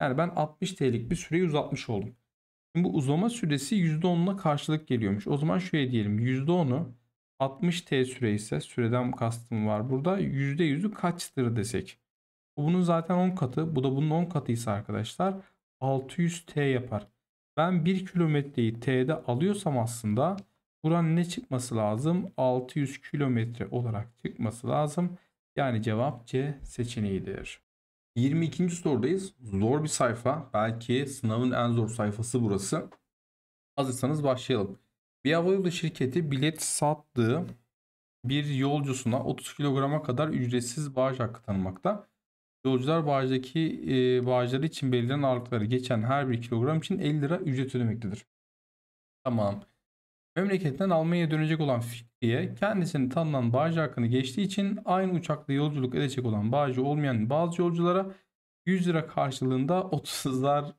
Yani ben 60 T'lik bir süreyi uzatmış oldum. Şimdi bu uzama süresi %10'una karşılık geliyormuş. O zaman şöyle diyelim %10'u 60 T süre ise süreden kastım var burada. %100'ü kaçtır desek. Bu bunun zaten 10 katı. Bu da bunun 10 katıysa arkadaşlar 600 T yapar. Ben 1 kilometreyi T'de alıyorsam aslında buranın ne çıkması lazım? 600 kilometre olarak çıkması lazım. Yani cevap C seçeneğidir. 22. sorudayız. Zor bir sayfa. Belki sınavın en zor sayfası burası. Hazırsanız başlayalım. Bir havayolu şirketi bilet sattığı bir yolcusuna 30 kilograma kadar ücretsiz bağış hakkı tanımakta. Yolcular bağcıdaki e, bağcıları için belirlenen ağırlıkları geçen her bir kilogram için 50 lira ücret ödemektedir. Tamam. Memleketinden Almanya'ya dönecek olan Fikriye kendisini tanınan bağcı hakkını geçtiği için aynı uçakla yolculuk edecek olan bağcı olmayan bazı yolculara 100 lira karşılığında 30'lar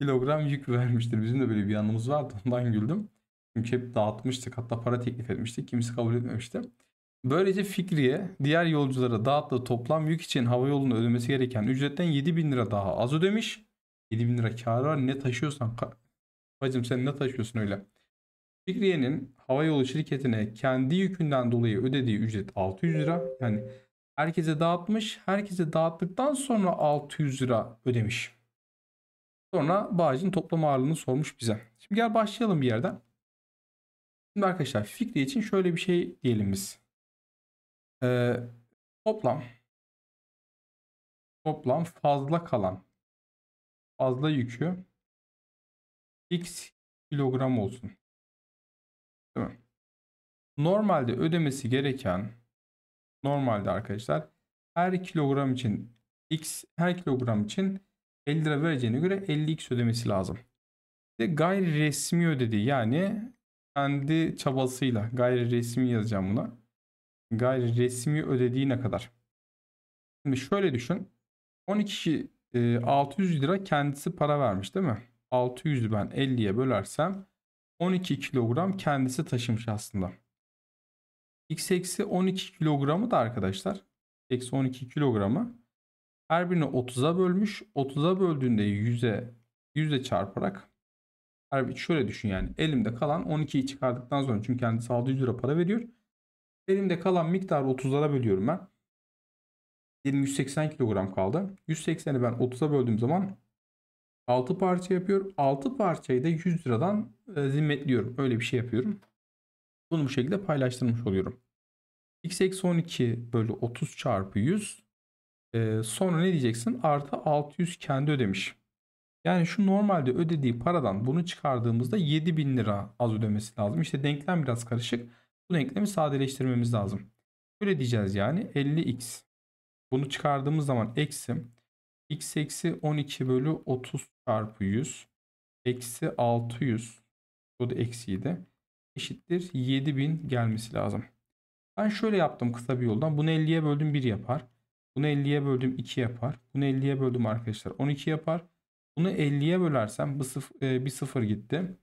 kilogram yük vermiştir. Bizim de böyle bir anımız vardı ondan güldüm. Çünkü hep dağıtmıştık hatta para teklif etmiştik kimisi kabul etmemişti. Böylece Fikriye diğer yolculara dağıttığı toplam yük için hava yolunda ödemesi gereken ücretten 7 bin lira daha az ödemiş. 7 bin lira kârı var ne taşıyorsan. Bacım sen ne taşıyorsun öyle. Fikriye'nin hava yolu şirketine kendi yükünden dolayı ödediği ücret 600 lira. Yani herkese dağıtmış. Herkese dağıttıktan sonra 600 lira ödemiş. Sonra bağcın toplam ağırlığını sormuş bize. Şimdi gel başlayalım bir yerden. Şimdi arkadaşlar Fikriye için şöyle bir şey diyelim biz. Ee, toplam toplam fazla kalan fazla yükü x kilogram olsun. Değil mi? Normalde ödemesi gereken normalde arkadaşlar her kilogram için x her kilogram için 50 lira vereceğine göre 50x ödemesi lazım. Ve gayri resmi ödedi yani kendi çabasıyla gayri resmi yazacağım buna. Gayri resmi ödediği ne kadar? Şimdi şöyle düşün. 12 e, 600 lira kendisi para vermiş değil mi? 600 ben 50'ye bölersem 12 kilogram kendisi taşımış aslında. X eksi 12 kilogramı da arkadaşlar. Eksi 12 kilogramı her birini 30'a bölmüş. 30'a böldüğünde 100'e 100'e çarparak her bir şöyle düşün yani elimde kalan 12'yi çıkardıktan sonra çünkü kendisi 600 lira para veriyor. Elimde kalan miktarı 30'lara bölüyorum ben. Diyelim 180 kilogram kaldı. 180'i ben 30'a böldüğüm zaman 6 parça yapıyor. 6 parçayı da 100 liradan e, zimmetliyorum. Öyle bir şey yapıyorum. Bunu bu şekilde paylaştırmış oluyorum. x eksi 12 bölü 30 çarpı 100. Ee, sonra ne diyeceksin? Artı 600 kendi ödemiş. Yani şu normalde ödediği paradan bunu çıkardığımızda 7000 lira az ödemesi lazım. İşte denklem biraz karışık. Bu denklemi sadeleştirmemiz lazım. Şöyle diyeceğiz yani 50x. Bunu çıkardığımız zaman eksi x eksi 12 bölü 30 çarpı 100 eksi 600 bu da eksiydi eşittir 7000 gelmesi lazım. Ben şöyle yaptım kısa bir yoldan. Bunu 50'ye böldüm 1 yapar. Bunu 50'ye böldüm 2 yapar. Bunu 50'ye böldüm arkadaşlar 12 yapar. Bunu 50'ye bölersem e, bir sıfır gitti.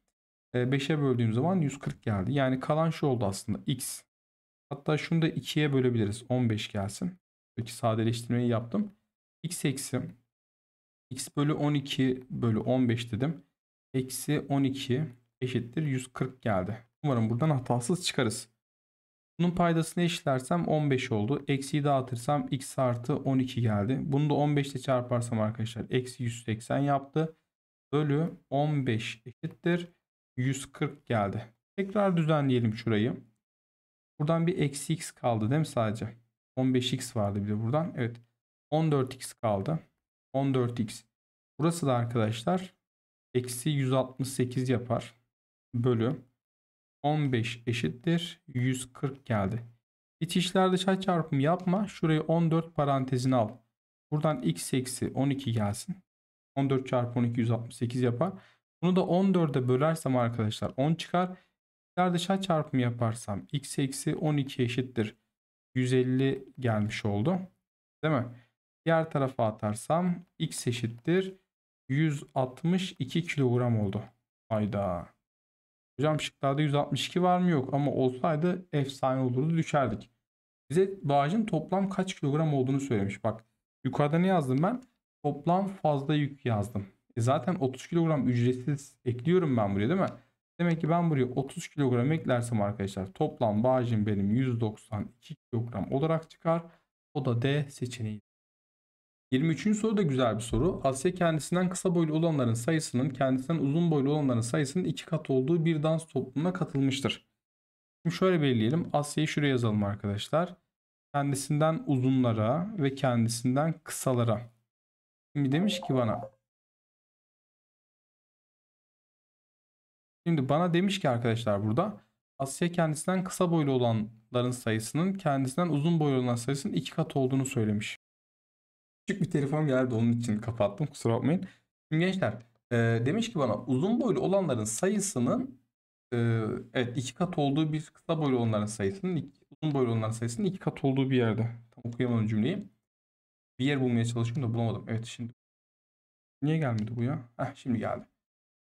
5'e böldüğüm zaman 140 geldi. Yani kalan şu oldu aslında x. Hatta şunu da 2'ye bölebiliriz. 15 gelsin. Buradaki sadeleştirmeyi yaptım. x eksi x bölü 12 bölü 15 dedim. Eksi 12 eşittir 140 geldi. Umarım buradan hatasız çıkarız. Bunun paydasını eşitlersem 15 oldu. Eksiyi dağıtırsam x artı 12 geldi. Bunu da 15 ile çarparsam arkadaşlar eksi 180 yaptı. Bölü 15 eşittir 140 geldi. Tekrar düzenleyelim şurayı. Buradan bir eksi x kaldı değil mi sadece? 15x vardı bir de buradan. Evet. 14x kaldı. 14x. Burası da arkadaşlar eksi 168 yapar. Bölü 15 eşittir 140 geldi. İç işler dışa çarpımı yapma. Şurayı 14 parantezine al. Buradan x eksi 12 gelsin. 14 çarpı 12 168 yapar. Bunu da 14'e bölersem arkadaşlar 10 çıkar. İçler dışa çarpımı yaparsam x eksi 12 eşittir. 150 gelmiş oldu. Değil mi? Diğer tarafa atarsam x eşittir. 162 kilogram oldu. Hayda. Hocam şıklarda 162 var mı? Yok ama olsaydı efsane olurdu düşerdik. Bize bağcın toplam kaç kilogram olduğunu söylemiş. Bak yukarıda ne yazdım ben? Toplam fazla yük yazdım. E, zaten 30 kilogram ücretsiz ekliyorum ben buraya değil mi? Demek ki ben buraya 30 kilogram eklersem arkadaşlar toplam bağcım benim 192 kilogram olarak çıkar. O da D seçeneği. 23. soru da güzel bir soru. Asya kendisinden kısa boylu olanların sayısının kendisinden uzun boylu olanların sayısının iki kat olduğu bir dans toplumuna katılmıştır. Şimdi şöyle belirleyelim. Asya'yı şuraya yazalım arkadaşlar. Kendisinden uzunlara ve kendisinden kısalara. Şimdi demiş ki bana Şimdi bana demiş ki arkadaşlar burada Asya kendisinden kısa boylu olanların sayısının kendisinden uzun boylu olan sayısının iki kat olduğunu söylemiş. Küçük bir telefon geldi onun için kapattım kusura bakmayın. Şimdi gençler e, demiş ki bana uzun boylu olanların sayısının e, evet iki kat olduğu bir kısa boylu olanların sayısının iki, uzun boylu olanların sayısının iki kat olduğu bir yerde. Tam okuyamadım cümleyi. Bir yer bulmaya çalışıyorum da bulamadım. Evet şimdi. Niye gelmedi bu ya? Heh şimdi geldi.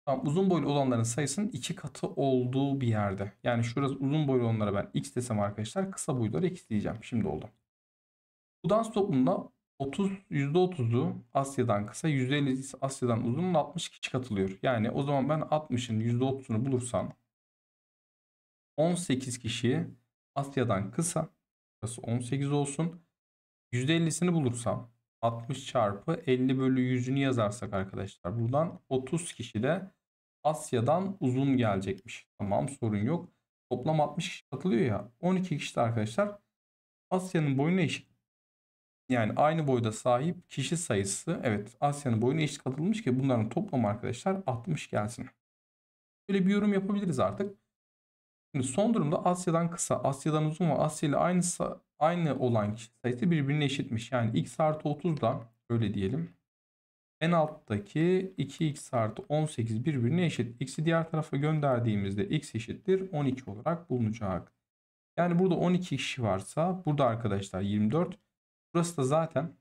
Tamam, uzun boylu olanların sayısının iki katı olduğu bir yerde. Yani şurası uzun boylu olanlara ben x desem arkadaşlar kısa boylulara x diyeceğim. Şimdi oldu. Bu dans toplumunda 30 %30'u Asya'dan kısa, %50'si Asya'dan uzunun 60 kişi katılıyor. Yani o zaman ben 60'ın %30'unu bulursam 18 kişiyi Asya'dan kısa, burası 18 olsun. %50'sini bulursam 60 çarpı 50 bölü 100'ünü yazarsak arkadaşlar buradan 30 kişi de Asya'dan uzun gelecekmiş. Tamam sorun yok. Toplam 60 kişi katılıyor ya. 12 kişi de arkadaşlar Asya'nın boyuna eşit. Yani aynı boyda sahip kişi sayısı evet Asya'nın boyuna eşit katılmış ki bunların toplamı arkadaşlar 60 gelsin. Böyle bir yorum yapabiliriz artık. Şimdi son durumda Asya'dan kısa, Asya'dan uzun ve Asya ile aynı, aynı olan kişi sayısı birbirine eşitmiş. Yani x artı 30 da öyle diyelim. En alttaki 2x artı 18 birbirine eşit. X'i diğer tarafa gönderdiğimizde x eşittir 12 olarak bulunacak. Yani burada 12 kişi varsa burada arkadaşlar 24. Burası da zaten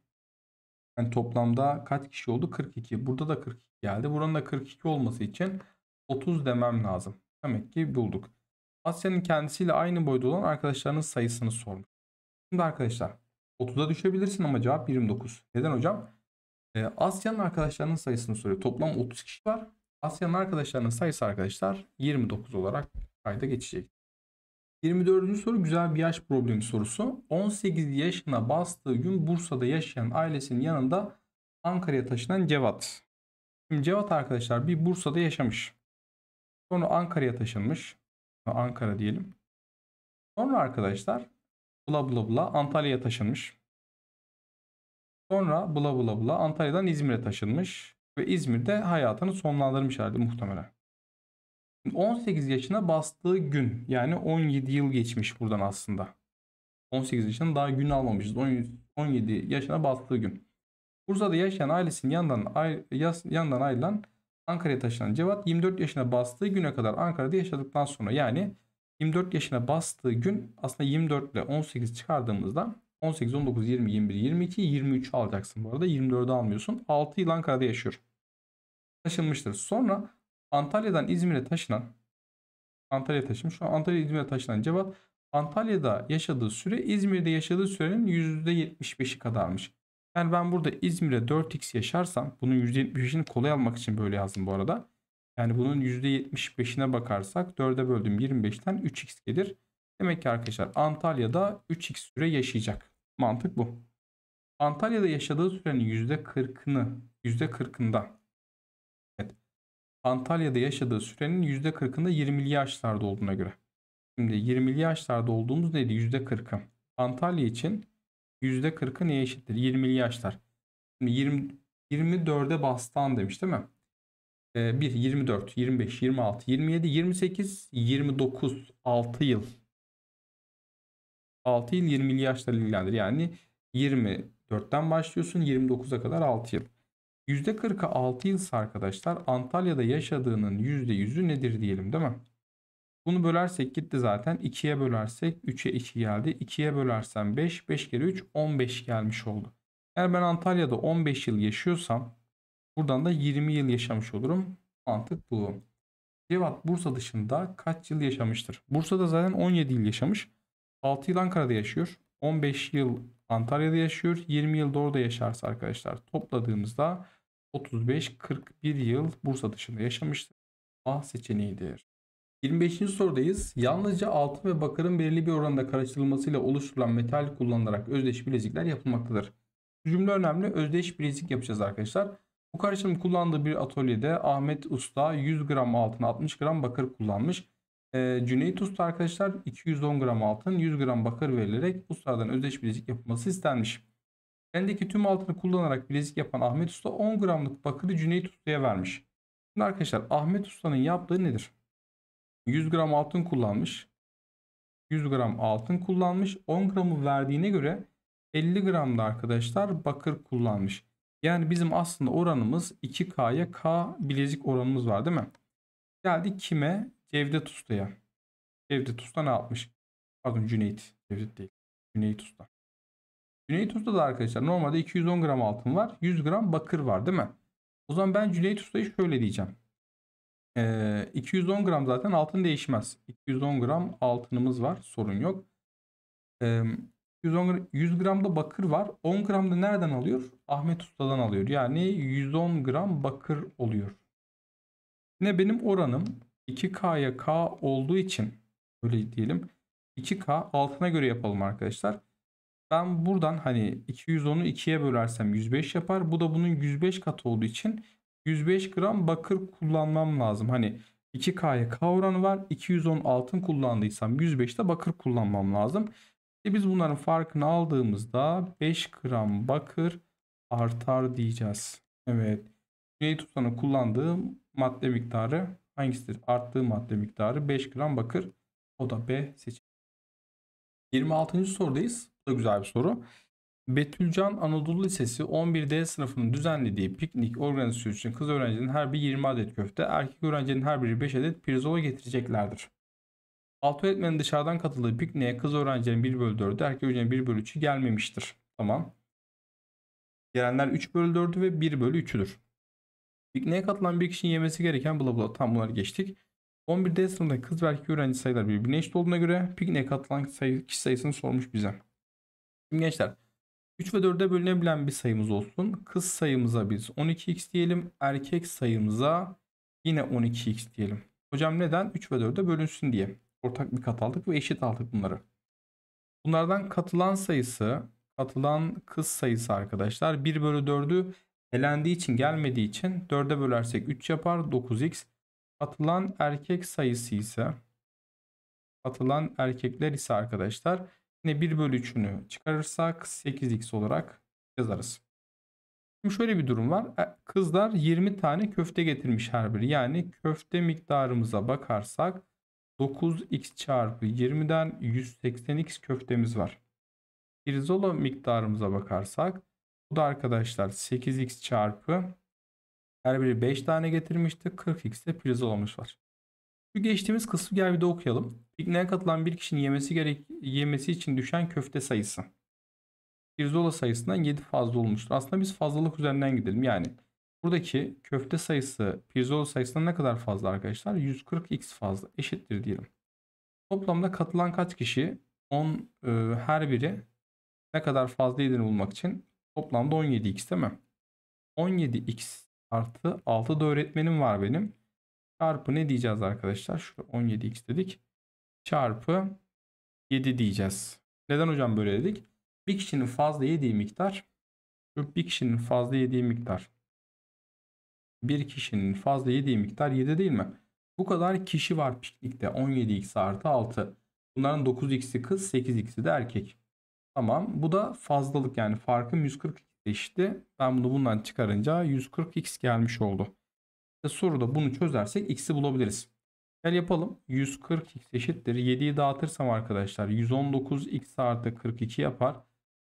yani toplamda kaç kişi oldu? 42. Burada da 42 geldi. Buranın da 42 olması için 30 demem lazım. Demek ki bulduk. Asya'nın kendisiyle aynı boyda olan arkadaşlarının sayısını sormuş. Şimdi arkadaşlar 30'a düşebilirsin ama cevap 29. Neden hocam? Ee, Asya'nın arkadaşlarının sayısını soruyor. Toplam 30 kişi var. Asya'nın arkadaşlarının sayısı arkadaşlar 29 olarak kayda geçecek. 24. soru güzel bir yaş problemi sorusu. 18 yaşına bastığı gün Bursa'da yaşayan ailesinin yanında Ankara'ya taşınan Cevat. Şimdi Cevat arkadaşlar bir Bursa'da yaşamış. Sonra Ankara'ya taşınmış. Ankara diyelim. Sonra arkadaşlar bula bula bula Antalya'ya taşınmış. Sonra bula bula bula Antalya'dan İzmir'e taşınmış ve İzmir'de hayatını sonlandırmış herhalde muhtemelen. 18 yaşına bastığı gün yani 17 yıl geçmiş buradan aslında. 18 yaşına daha gün almamışız. 17 yaşına bastığı gün. Bursa'da yaşayan ailesinin yandan, ay, yandan ayrılan Ankara'ya taşınan Cevat 24 yaşına bastığı güne kadar Ankara'da yaşadıktan sonra yani 24 yaşına bastığı gün aslında 24 ile 18 çıkardığımızda 18, 19, 20, 21, 22, 23 alacaksın bu arada. 24'ü almıyorsun. 6 yıl Ankara'da yaşıyor. Taşınmıştır. Sonra Antalya'dan İzmir'e taşınan Antalya taşınmış. Şu an Antalya İzmir'e taşınan Cevat Antalya'da yaşadığı süre İzmir'de yaşadığı sürenin %75'i kadarmış. Yani ben burada İzmir'e 4x yaşarsam bunun %75'ini kolay almak için böyle yazdım bu arada. Yani bunun %75'ine bakarsak 4'e böldüm 25'ten 3x gelir. Demek ki arkadaşlar Antalya'da 3x süre yaşayacak. Mantık bu. Antalya'da yaşadığı sürenin %40'ını %40'ında evet, Antalya'da yaşadığı sürenin %40'ında 20'li yaşlarda olduğuna göre. Şimdi 20'li yaşlarda olduğumuz neydi? %40'ı. Antalya için %40'ı neye eşittir? 20'li yaşlar. Şimdi 20, 24'e bastan demiş değil mi? 1, 24, 25, 26, 27, 28, 29, 6 yıl 6 yıl 20 yaşları ilgilendir. Yani 24'ten başlıyorsun 29'a kadar 6 yıl. %40'a 6 yılsa arkadaşlar Antalya'da yaşadığının %100'ü nedir diyelim değil mi? Bunu bölersek gitti zaten. 2'ye bölersek 3'e 2 geldi. 2'ye bölersem 5. 5 kere 3 15 gelmiş oldu. Eğer ben Antalya'da 15 yıl yaşıyorsam buradan da 20 yıl yaşamış olurum. Mantık bu. Cevat Bursa dışında kaç yıl yaşamıştır? Bursa'da zaten 17 yıl yaşamış. 6 yıl Ankara'da yaşıyor. 15 yıl Antalya'da yaşıyor. 20 yıl da orada yaşarsa arkadaşlar topladığımızda 35-41 yıl Bursa dışında yaşamıştır. A seçeneğidir. 25. sorudayız. Yalnızca altın ve bakırın belirli bir oranda karıştırılmasıyla oluşturulan metal kullanılarak özdeş bilezikler yapılmaktadır. Bu cümle önemli. Özdeş bilezik yapacağız arkadaşlar. Bu karışım kullandığı bir atölyede Ahmet Usta 100 gram altın, 60 gram bakır kullanmış. Ee, Cüneyt Usta arkadaşlar 210 gram altın 100 gram bakır verilerek Usta'dan özdeş bilezik yapılması istenmiş. Elindeki tüm altını kullanarak bilezik yapan Ahmet Usta 10 gramlık bakırı Cüneyt Usta'ya vermiş. Şimdi arkadaşlar Ahmet Usta'nın yaptığı nedir? 100 gram altın kullanmış. 100 gram altın kullanmış. 10 gramı verdiğine göre 50 gram da arkadaşlar bakır kullanmış. Yani bizim aslında oranımız 2K'ya K bilezik oranımız var değil mi? Geldi kime? Cevdet Usta'ya. Cevdet Usta ne yapmış? Pardon Cüneyt. Cevdet değil. Cüneyt Usta. Cüneyt da arkadaşlar normalde 210 gram altın var. 100 gram bakır var değil mi? O zaman ben Cüneyt Usta'yı şöyle diyeceğim. Ee, 210 gram zaten altın değişmez. 210 gram altınımız var. Sorun yok. Ee, 110 100 gramda bakır var. 10 gram da nereden alıyor? Ahmet Usta'dan alıyor. Yani 110 gram bakır oluyor. Ne benim oranım 2K'ya K olduğu için öyle diyelim. 2K altına göre yapalım arkadaşlar. Ben buradan hani 210'u 2'ye bölersem 105 yapar. Bu da bunun 105 katı olduğu için 105 gram bakır kullanmam lazım. Hani 2K'ya K oranı var. 210 altın kullandıysam 105'te bakır kullanmam lazım. E biz bunların farkını aldığımızda 5 gram bakır artar diyeceğiz. Evet. Güney tutanı kullandığı madde miktarı hangisidir? Arttığı madde miktarı 5 gram bakır. O da B seçim. 26. sorudayız. Bu da güzel bir soru. Betülcan Anadolu Lisesi 11D sınıfının düzenlediği piknik organizasyonu için kız öğrencinin her biri 20 adet köfte, erkek öğrencinin her biri 5 adet pirzola getireceklerdir. Alt öğretmenin dışarıdan katıldığı pikniğe kız öğrencinin 1 bölü 4'ü, erkek öğrencinin 1 bölü 3'ü gelmemiştir. Tamam. Gelenler 3 bölü 4'ü ve 1 bölü 3'üdür. Pikniğe katılan bir kişinin yemesi gereken bla bla tam bunları geçtik. 11D sınıfındaki kız ve erkek öğrenci sayıları birbirine eşit olduğuna göre pikniğe katılan sayı, kişi sayısını sormuş bize. Şimdi gençler 3 ve 4'e bölünebilen bir sayımız olsun. Kız sayımıza biz 12x diyelim. Erkek sayımıza yine 12x diyelim. Hocam neden? 3 ve 4'e bölünsün diye. Ortak bir kat aldık ve eşit aldık bunları. Bunlardan katılan sayısı, katılan kız sayısı arkadaşlar 1 bölü 4'ü elendiği için gelmediği için 4'e bölersek 3 yapar 9x. Atılan erkek sayısı ise atılan erkekler ise arkadaşlar yine 1 bölü 3'ünü çıkarırsak 8x olarak yazarız. Şimdi şöyle bir durum var. E, kızlar 20 tane köfte getirmiş her biri. Yani köfte miktarımıza bakarsak 9x çarpı 20'den 180x köftemiz var. Pirzola miktarımıza bakarsak bu da arkadaşlar 8x çarpı her biri 5 tane getirmişti. 40x de olmuş var. Şu geçtiğimiz kısmı gel bir de okuyalım. Pikniğe katılan bir kişinin yemesi gerek yemesi için düşen köfte sayısı. Pirzola sayısından 7 fazla olmuştur. Aslında biz fazlalık üzerinden gidelim. Yani buradaki köfte sayısı pirzola sayısından ne kadar fazla arkadaşlar? 140x fazla eşittir diyelim. Toplamda katılan kaç kişi? 10 e, her biri ne kadar fazla yediğini bulmak için Toplamda 17x değil mi? 17x artı 6 da öğretmenim var benim. Çarpı ne diyeceğiz arkadaşlar? Şu 17x dedik. Çarpı 7 diyeceğiz. Neden hocam böyle dedik? Bir kişinin fazla yediği miktar bir kişinin fazla yediği miktar bir kişinin fazla yediği miktar 7 değil mi? Bu kadar kişi var piknikte 17x artı 6. Bunların 9x'i kız 8x'i de erkek. Tamam. Bu da fazlalık yani farkım 140 eşitti. Ben bunu bundan çıkarınca 140x gelmiş oldu. İşte soruda bunu çözersek x'i bulabiliriz. Gel yapalım. 140x eşittir. 7'yi dağıtırsam arkadaşlar 119x artı 42 yapar.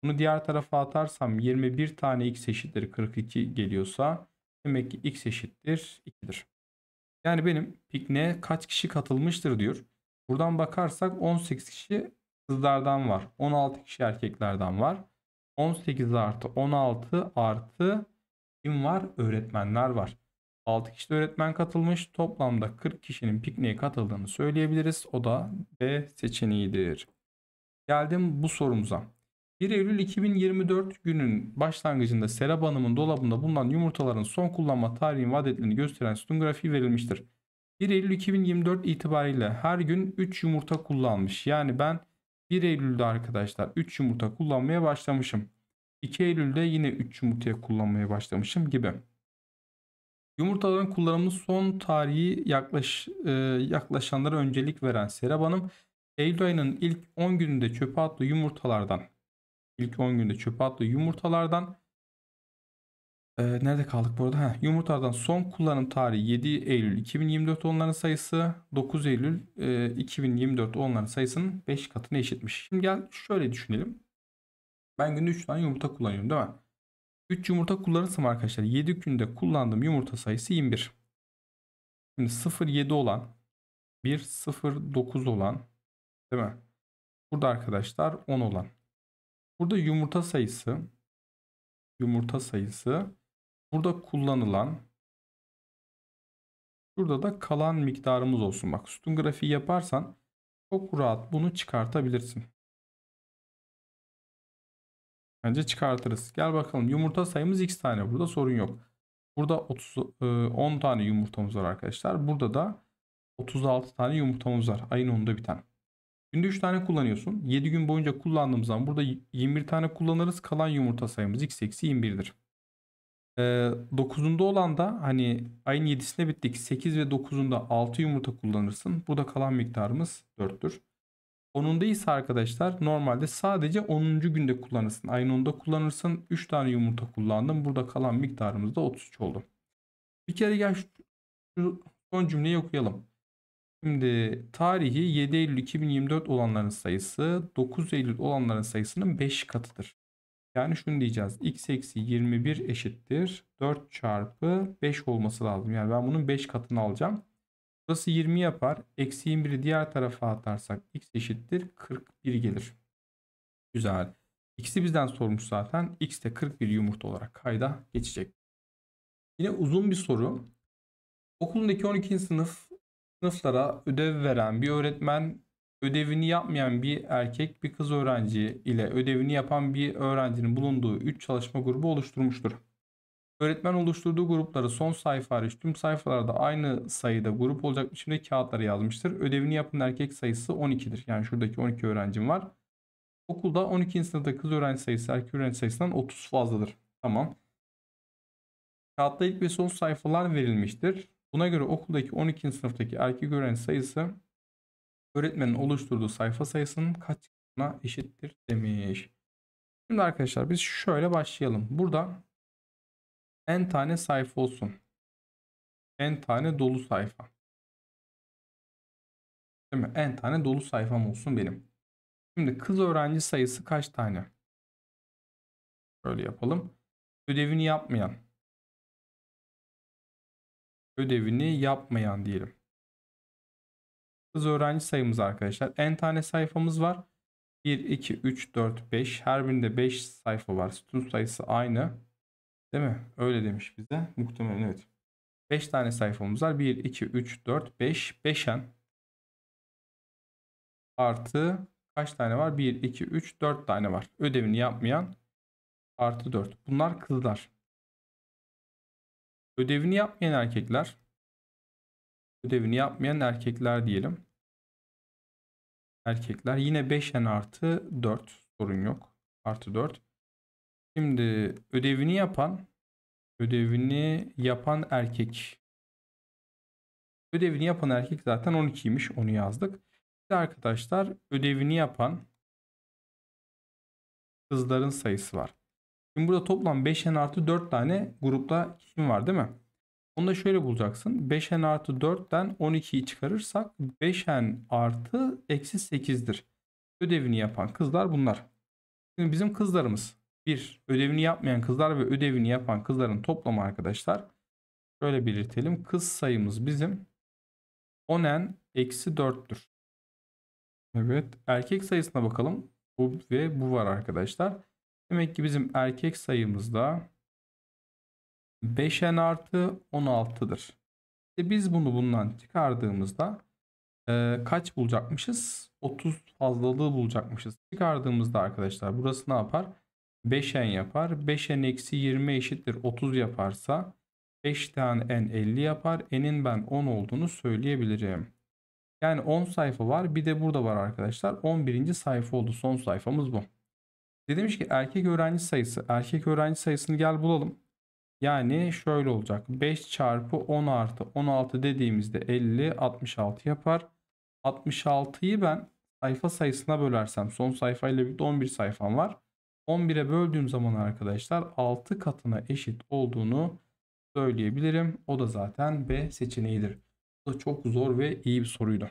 Bunu diğer tarafa atarsam 21 tane x eşittir 42 geliyorsa demek ki x eşittir 2'dir. Yani benim pikniğe kaç kişi katılmıştır diyor. Buradan bakarsak 18 kişi kızlardan var. 16 kişi erkeklerden var. 18 artı 16 artı kim var? Öğretmenler var. 6 kişi de öğretmen katılmış. Toplamda 40 kişinin pikniğe katıldığını söyleyebiliriz. O da B seçeneğidir. Geldim bu sorumuza. 1 Eylül 2024 günün başlangıcında Serap Hanım'ın dolabında bulunan yumurtaların son kullanma tarihin vaat gösteren sütun grafiği verilmiştir. 1 Eylül 2024 itibariyle her gün 3 yumurta kullanmış. Yani ben 1 Eylül'de arkadaşlar 3 yumurta kullanmaya başlamışım. 2 Eylül'de yine 3 yumurtaya kullanmaya başlamışım gibi. Yumurtaların kullanımı son tarihi yaklaş, e, yaklaşanlara öncelik veren Serap Hanım, Eylül ayının ilk 10 gününde çöpe attığı yumurtalardan ilk 10 günde çöpe attığı yumurtalardan e, nerede kaldık bu arada? Heh, yumurtalardan son kullanım tarihi 7 Eylül 2024 onların sayısı 9 Eylül e, 2024 onların sayısının 5 katına eşitmiş. Şimdi gel şöyle düşünelim. Ben günde 3 tane yumurta kullanıyorum değil mi? 3 yumurta kullanırsam arkadaşlar 7 günde kullandığım yumurta sayısı 21. Şimdi 0.7 olan 1.09 olan değil mi? Burada arkadaşlar 10 olan. Burada yumurta sayısı yumurta sayısı Burada kullanılan Şurada da kalan miktarımız olsun. Bak sütun grafiği yaparsan çok rahat bunu çıkartabilirsin. Bence çıkartırız. Gel bakalım yumurta sayımız x tane. Burada sorun yok. Burada 30, 10 e, tane yumurtamız var arkadaşlar. Burada da 36 tane yumurtamız var. Ayın 10'da biten. Günde 3 tane kullanıyorsun. 7 gün boyunca kullandığımız zaman burada 21 tane kullanırız. Kalan yumurta sayımız x eksi 21'dir. E, ee, 9'unda olan da hani ayın 7'sinde bittik. 8 ve 9'unda 6 yumurta kullanırsın. Burada kalan miktarımız 4'tür. 10'unda ise arkadaşlar normalde sadece 10. günde kullanırsın. Ayın 10'unda kullanırsın. 3 tane yumurta kullandım. Burada kalan miktarımız da 33 oldu. Bir kere gel şu, şu son cümleyi okuyalım. Şimdi tarihi 7 Eylül 2024 olanların sayısı 9 Eylül olanların sayısının 5 katıdır. Yani şunu diyeceğiz. x eksi 21 eşittir. 4 çarpı 5 olması lazım. Yani ben bunun 5 katını alacağım. Burası 20 yapar. Eksi 21'i diğer tarafa atarsak x eşittir 41 gelir. Güzel. X'i bizden sormuş zaten. X de 41 yumurta olarak kayda geçecek. Yine uzun bir soru. Okulundaki 12. sınıf sınıflara ödev veren bir öğretmen ödevini yapmayan bir erkek bir kız öğrenci ile ödevini yapan bir öğrencinin bulunduğu 3 çalışma grubu oluşturmuştur. Öğretmen oluşturduğu grupları son sayfa hariç tüm sayfalarda aynı sayıda grup olacak biçimde kağıtlara yazmıştır. Ödevini yapan erkek sayısı 12'dir. Yani şuradaki 12 öğrencim var. Okulda 12. sınıfta kız öğrenci sayısı erkek öğrenci sayısından 30 fazladır. Tamam. Kağıtta ilk ve son sayfalar verilmiştir. Buna göre okuldaki 12. sınıftaki erkek öğrenci sayısı öğretmenin oluşturduğu sayfa sayısının kaç katına eşittir demiş. Şimdi arkadaşlar biz şöyle başlayalım. Burada en tane sayfa olsun. en tane dolu sayfa. Değil mi? En tane dolu sayfam olsun benim. Şimdi kız öğrenci sayısı kaç tane? Şöyle yapalım. Ödevini yapmayan. Ödevini yapmayan diyelim öğrenci sayımız arkadaşlar. En tane sayfamız var. 1, 2, 3, 4, 5. Her birinde 5 sayfa var. Sütun sayısı aynı. Değil mi? Öyle demiş bize. Muhtemelen evet. 5 tane sayfamız var. 1, 2, 3, 4, 5. 5'en artı kaç tane var? 1, 2, 3, 4 tane var. Ödevini yapmayan artı 4. Bunlar kızlar. Ödevini yapmayan erkekler ödevini yapmayan erkekler diyelim. Erkekler yine 5n artı 4 sorun yok. Artı 4. Şimdi ödevini yapan ödevini yapan erkek ödevini yapan erkek zaten 12'ymiş onu yazdık. Bir arkadaşlar ödevini yapan kızların sayısı var. Şimdi burada toplam 5n artı 4 tane grupta kim var değil mi? Onu da şöyle bulacaksın. 5n artı 4'ten 12'yi çıkarırsak 5n artı eksi 8'dir. Ödevini yapan kızlar bunlar. Şimdi bizim kızlarımız 1. Ödevini yapmayan kızlar ve ödevini yapan kızların toplamı arkadaşlar. Şöyle belirtelim. Kız sayımız bizim 10n eksi 4'tür. Evet. Erkek sayısına bakalım. Bu ve bu var arkadaşlar. Demek ki bizim erkek sayımızda 5n artı 16'dır. İşte biz bunu bundan çıkardığımızda e, kaç bulacakmışız? 30 fazlalığı bulacakmışız. Çıkardığımızda arkadaşlar burası ne yapar? 5n yapar. 5n eksi 20 eşittir 30 yaparsa 5 tane n 50 yapar. n'in ben 10 olduğunu söyleyebilirim. Yani 10 sayfa var. Bir de burada var arkadaşlar. 11. sayfa oldu. Son sayfamız bu. Dedim ki erkek öğrenci sayısı. Erkek öğrenci sayısını gel bulalım. Yani şöyle olacak. 5 çarpı 10 artı 16 dediğimizde 50 66 yapar. 66'yı ben sayfa sayısına bölersem son sayfayla birlikte 11 sayfam var. 11'e böldüğüm zaman arkadaşlar 6 katına eşit olduğunu söyleyebilirim. O da zaten B seçeneğidir. Bu da çok zor ve iyi bir soruydu.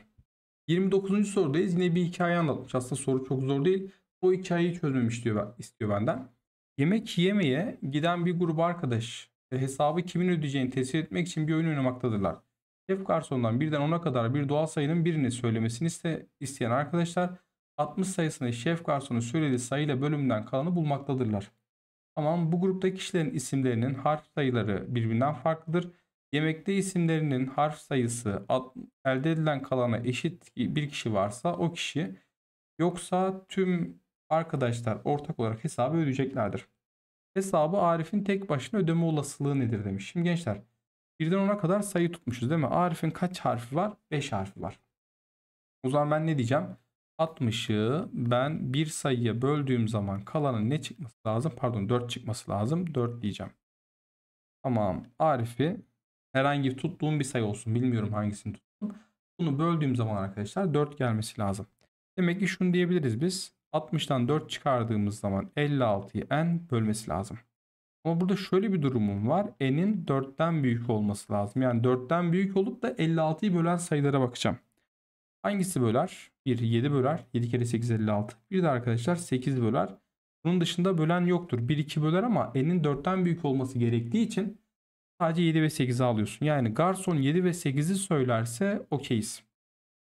29. sorudayız. Yine bir hikaye anlatmış. Aslında soru çok zor değil. O hikayeyi çözmemiş diyor, istiyor benden. Yemek yemeye giden bir grup arkadaş ve hesabı kimin ödeyeceğini tespit etmek için bir oyun oynamaktadırlar. Şef garsondan birden 10'a kadar bir doğal sayının birini söylemesini iste, isteyen arkadaşlar 60 sayısını şef garsonu söylediği sayıyla bölümünden kalanı bulmaktadırlar. Tamam bu gruptaki kişilerin isimlerinin harf sayıları birbirinden farklıdır. Yemekte isimlerinin harf sayısı elde edilen kalana eşit bir kişi varsa o kişi yoksa tüm arkadaşlar ortak olarak hesabı ödeyeceklerdir. Hesabı Arif'in tek başına ödeme olasılığı nedir demiş. Şimdi gençler birden ona kadar sayı tutmuşuz değil mi? Arif'in kaç harfi var? 5 harfi var. O zaman ben ne diyeceğim? 60'ı ben bir sayıya böldüğüm zaman kalanın ne çıkması lazım? Pardon 4 çıkması lazım. 4 diyeceğim. Tamam. Arif'i herhangi tuttuğum bir sayı olsun. Bilmiyorum hangisini tuttum. Bunu böldüğüm zaman arkadaşlar 4 gelmesi lazım. Demek ki şunu diyebiliriz biz. 60'tan 4 çıkardığımız zaman 56'yı n bölmesi lazım. Ama burada şöyle bir durumum var. n'in 4'ten büyük olması lazım. Yani 4'ten büyük olup da 56'yı bölen sayılara bakacağım. Hangisi böler? 1 7 böler. 7 kere 8 56. Bir de arkadaşlar 8 böler. Bunun dışında bölen yoktur. 1 2 böler ama n'in 4'ten büyük olması gerektiği için sadece 7 ve 8'i alıyorsun. Yani garson 7 ve 8'i söylerse okeyiz.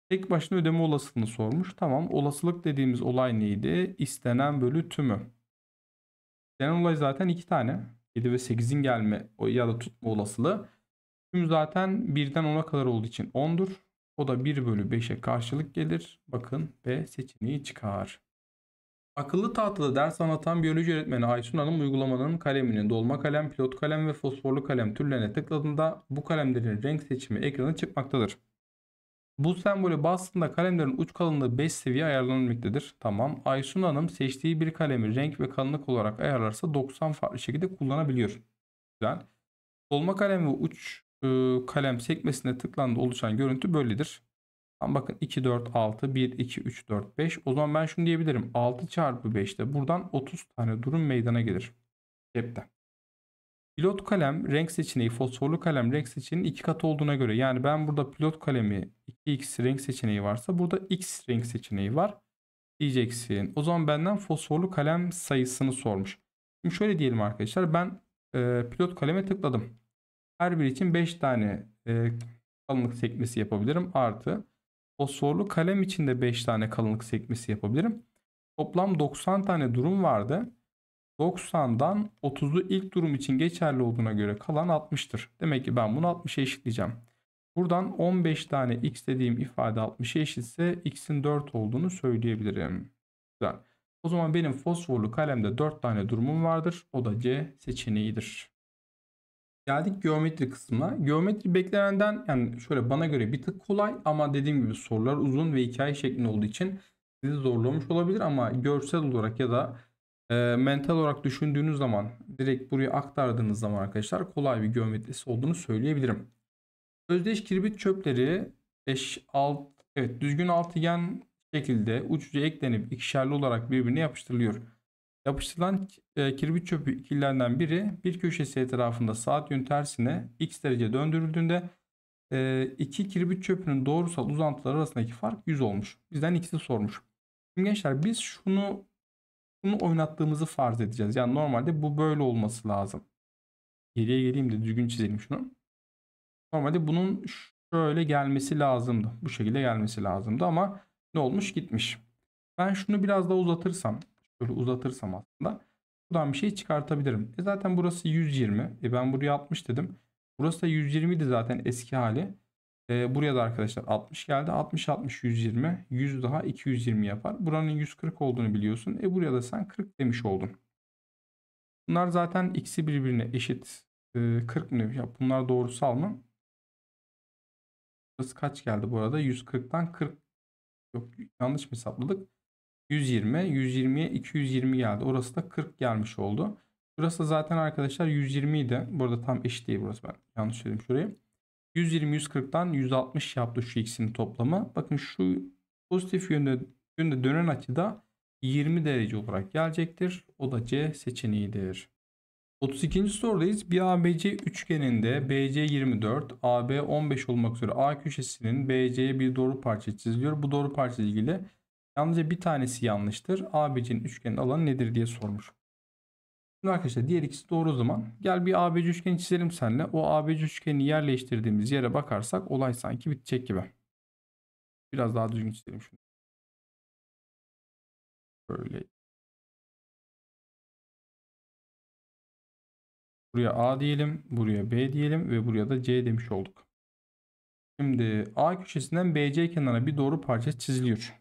Tek başına ödeme olasılığını sormuş. Tamam olasılık dediğimiz olay neydi? İstenen bölü tümü. İstenen olay zaten iki tane. 7 ve 8'in gelme ya da tutma olasılığı. Tüm zaten 1'den 10'a kadar olduğu için 10'dur. O da 1 bölü 5'e karşılık gelir. Bakın B seçeneği çıkar. Akıllı tahtada ders anlatan biyoloji öğretmeni Aysun Hanım uygulamanın kalemini dolma kalem, pilot kalem ve fosforlu kalem türlerine tıkladığında bu kalemlerin renk seçimi ekranı çıkmaktadır. Bu sembolü bastığında kalemlerin uç kalınlığı 5 seviye ayarlanmaktadır. Tamam. Aysun Hanım seçtiği bir kalemi renk ve kalınlık olarak ayarlarsa 90 farklı şekilde kullanabiliyor. Güzel. Dolma kalem ve uç e, kalem sekmesine tıklandı oluşan görüntü böyledir. Tamam, bakın 2, 4, 6, 1, 2, 3, 4, 5. O zaman ben şunu diyebilirim. 6 çarpı 5'te buradan 30 tane durum meydana gelir. Cepte. Pilot kalem renk seçeneği fosforlu kalem renk seçeneğinin iki katı olduğuna göre yani ben burada pilot kalemi 2x renk seçeneği varsa burada x renk seçeneği var diyeceksin. O zaman benden fosforlu kalem sayısını sormuş. Şimdi şöyle diyelim arkadaşlar ben e, pilot kaleme tıkladım. Her biri için 5 tane e, kalınlık sekmesi yapabilirim artı fosforlu kalem için de 5 tane kalınlık sekmesi yapabilirim. Toplam 90 tane durum vardı. 90'dan 30'u ilk durum için geçerli olduğuna göre kalan 60'tır. Demek ki ben bunu 60'a eşitleyeceğim. Buradan 15 tane x dediğim ifade 60'a eşitse x'in 4 olduğunu söyleyebilirim. Güzel. O zaman benim fosforlu kalemde 4 tane durumum vardır. O da C seçeneğidir. Geldik geometri kısmına. Geometri beklenenden yani şöyle bana göre bir tık kolay ama dediğim gibi sorular uzun ve hikaye şeklinde olduğu için sizi zorlamış olabilir ama görsel olarak ya da e, mental olarak düşündüğünüz zaman direkt buraya aktardığınız zaman arkadaşlar kolay bir geometrisi olduğunu söyleyebilirim. Özdeş kirbit çöpleri 5 alt evet düzgün altıgen şekilde uçucu eklenip ikişerli olarak birbirine yapıştırılıyor. Yapıştırılan e, kirbit çöpü ikililerden biri bir köşesi etrafında saat yön tersine x derece döndürüldüğünde e, iki kirbit çöpünün doğrusal uzantıları arasındaki fark 100 olmuş. Bizden ikisi sormuş. Şimdi gençler biz şunu bunu oynattığımızı farz edeceğiz. Yani normalde bu böyle olması lazım. Geriye geleyim de düzgün çizelim şunu. Normalde bunun şöyle gelmesi lazımdı. Bu şekilde gelmesi lazımdı ama ne olmuş gitmiş. Ben şunu biraz daha uzatırsam, şöyle uzatırsam aslında buradan bir şey çıkartabilirim. E zaten burası 120. E ben buraya 60 dedim. Burası da 120 idi zaten eski hali. E, buraya da arkadaşlar 60 geldi. 60 60 120. 100 daha 220 yapar. Buranın 140 olduğunu biliyorsun. E buraya da sen 40 demiş oldun. Bunlar zaten ikisi birbirine eşit. E, ee, 40 mı? Ya bunlar doğrusal mı? Burası kaç geldi bu arada? 140'tan 40. Yok yanlış mı hesapladık? 120. 120'ye 220 geldi. Orası da 40 gelmiş oldu. Burası zaten arkadaşlar 120 idi. Burada tam eşit değil burası ben. Yanlış söyledim şurayı. 120-140'dan 160 yaptı şu ikisinin toplamı. Bakın şu pozitif yönde, yönde dönen açıda 20 derece olarak gelecektir. O da C seçeneğidir. 32. sorudayız. Bir ABC üçgeninde BC 24, AB 15 olmak üzere A köşesinin BC'ye bir doğru parça çiziliyor. Bu doğru parça ile ilgili yalnızca bir tanesi yanlıştır. ABC'nin üçgenin alanı nedir diye sormuş. Şimdi arkadaşlar diğer ikisi doğru zaman. Gel bir ABC üçgeni çizelim seninle. O ABC üçgenini yerleştirdiğimiz yere bakarsak olay sanki bitecek gibi. Biraz daha düzgün çizelim şunu. Böyle. Buraya A diyelim, buraya B diyelim ve buraya da C demiş olduk. Şimdi A köşesinden BC kenara bir doğru parçası çiziliyor.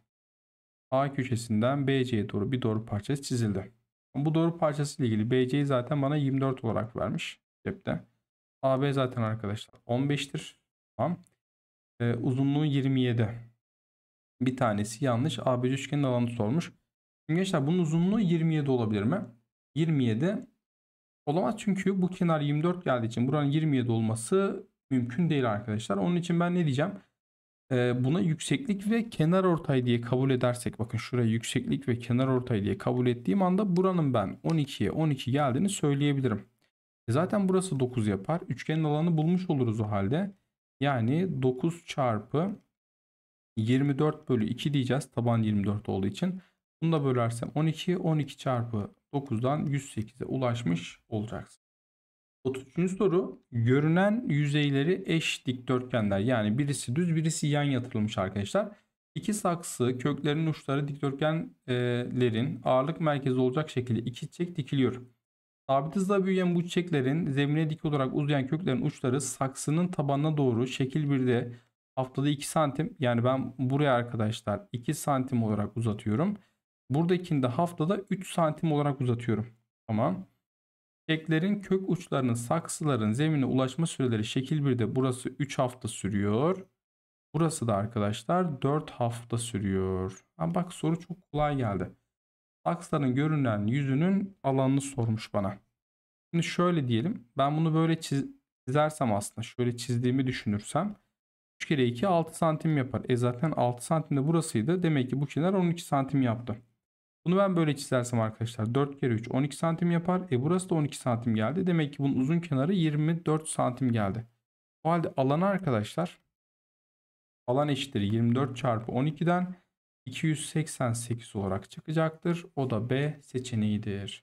A köşesinden BC'ye doğru bir doğru parçası çizildi. Bu doğru parçası ile ilgili. BC'yi zaten bana 24 olarak vermiş cepte. AB zaten arkadaşlar 15'tir. Tamam. Ee, uzunluğu 27. Bir tanesi yanlış. AB üçgenin alanı sormuş. Şimdi gençler bunun uzunluğu 27 olabilir mi? 27 olamaz çünkü bu kenar 24 geldiği için buranın 27 olması mümkün değil arkadaşlar. Onun için ben ne diyeceğim? buna yükseklik ve kenar ortay diye kabul edersek bakın şuraya yükseklik ve kenar ortay diye kabul ettiğim anda buranın ben 12'ye 12 geldiğini söyleyebilirim. E, zaten burası 9 yapar. Üçgenin alanı bulmuş oluruz o halde. Yani 9 çarpı 24 bölü 2 diyeceğiz. Taban 24 olduğu için. Bunu da bölersem 12, 12 çarpı 9'dan 108'e ulaşmış olacaksın. 33. soru görünen yüzeyleri eş dikdörtgenler yani birisi düz birisi yan yatırılmış arkadaşlar. İki saksı köklerin uçları dikdörtgenlerin ağırlık merkezi olacak şekilde iki çiçek dikiliyor. Sabit hızla büyüyen bu çiçeklerin zemine dik olarak uzayan köklerin uçları saksının tabanına doğru şekil 1'de haftada 2 santim yani ben buraya arkadaşlar 2 santim olarak uzatıyorum. Buradakini de haftada 3 santim olarak uzatıyorum. Tamam. Keklerin kök uçlarının saksıların zemine ulaşma süreleri şekil 1'de burası 3 hafta sürüyor. Burası da arkadaşlar 4 hafta sürüyor. Ha bak soru çok kolay geldi. Saksıların görünen yüzünün alanını sormuş bana. Şimdi şöyle diyelim. Ben bunu böyle çiz çizersem aslında şöyle çizdiğimi düşünürsem 3 kere 2 6 santim yapar. E zaten 6 santim de burasıydı. Demek ki bu kenar 12 santim yaptı. Bunu ben böyle çizersem arkadaşlar 4 kere 3 12 santim yapar. E burası da 12 santim geldi. Demek ki bunun uzun kenarı 24 santim geldi. O halde alanı arkadaşlar alan eşittir 24 çarpı 12'den 288 olarak çıkacaktır. O da B seçeneğidir.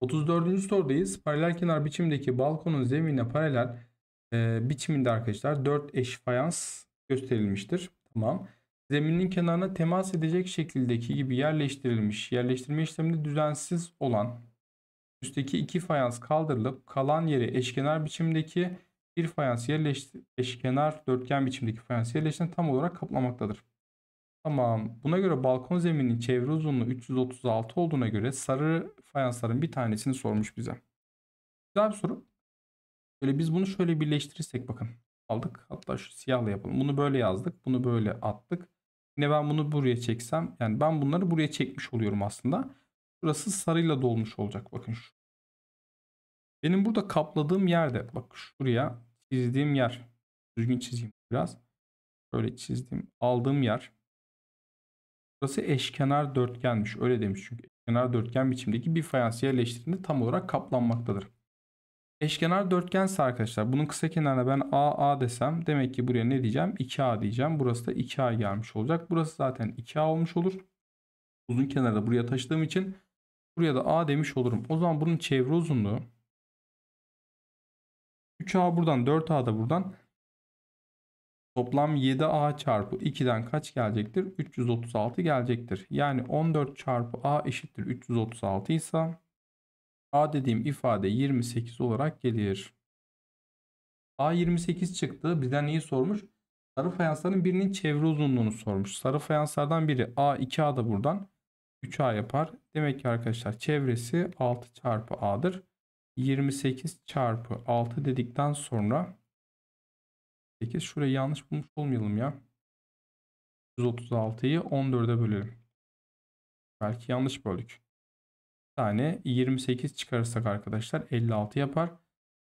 34. sorudayız. Paralel kenar biçimdeki balkonun zeminine paralel e, biçiminde arkadaşlar 4 eş fayans gösterilmiştir. Tamam zeminin kenarına temas edecek şekildeki gibi yerleştirilmiş yerleştirme işleminde düzensiz olan üstteki iki fayans kaldırılıp kalan yeri eşkenar biçimdeki bir fayans yerleşti eşkenar dörtgen biçimdeki fayans yerleştiğini tam olarak kaplamaktadır. Tamam. Buna göre balkon zemininin çevre uzunluğu 336 olduğuna göre sarı fayansların bir tanesini sormuş bize. Güzel bir soru. Böyle biz bunu şöyle birleştirirsek bakın aldık. Hatta şu siyahla yapalım. Bunu böyle yazdık. Bunu böyle attık. Yine ben bunu buraya çeksem yani ben bunları buraya çekmiş oluyorum aslında. Burası sarıyla dolmuş olacak bakın şu. Benim burada kapladığım yerde bak şuraya çizdiğim yer. Düzgün çizeyim biraz. Böyle çizdim, aldığım yer. Burası eşkenar dörtgenmiş öyle demiş çünkü. Eşkenar dörtgen biçimdeki bir fayans yerleştirdiğinde tam olarak kaplanmaktadır. Eşkenar dörtgense arkadaşlar bunun kısa kenarına ben AA desem demek ki buraya ne diyeceğim? 2A diyeceğim. Burası da 2A gelmiş olacak. Burası zaten 2A olmuş olur. Uzun kenarda buraya taşıdığım için buraya da A demiş olurum. O zaman bunun çevre uzunluğu 3A buradan 4A da buradan toplam 7A çarpı 2'den kaç gelecektir? 336 gelecektir. Yani 14 çarpı A eşittir 336 ise A dediğim ifade 28 olarak gelir. A 28 çıktı. Bizden neyi sormuş? Sarı fayansların birinin çevre uzunluğunu sormuş. Sarı fayanslardan biri A 2A da buradan 3A yapar. Demek ki arkadaşlar çevresi 6 çarpı A'dır. 28 çarpı 6 dedikten sonra 8 şurayı yanlış bulmuş olmayalım ya. 136'yı 14'e bölelim. Belki yanlış böldük tane 28 çıkarırsak arkadaşlar 56 yapar.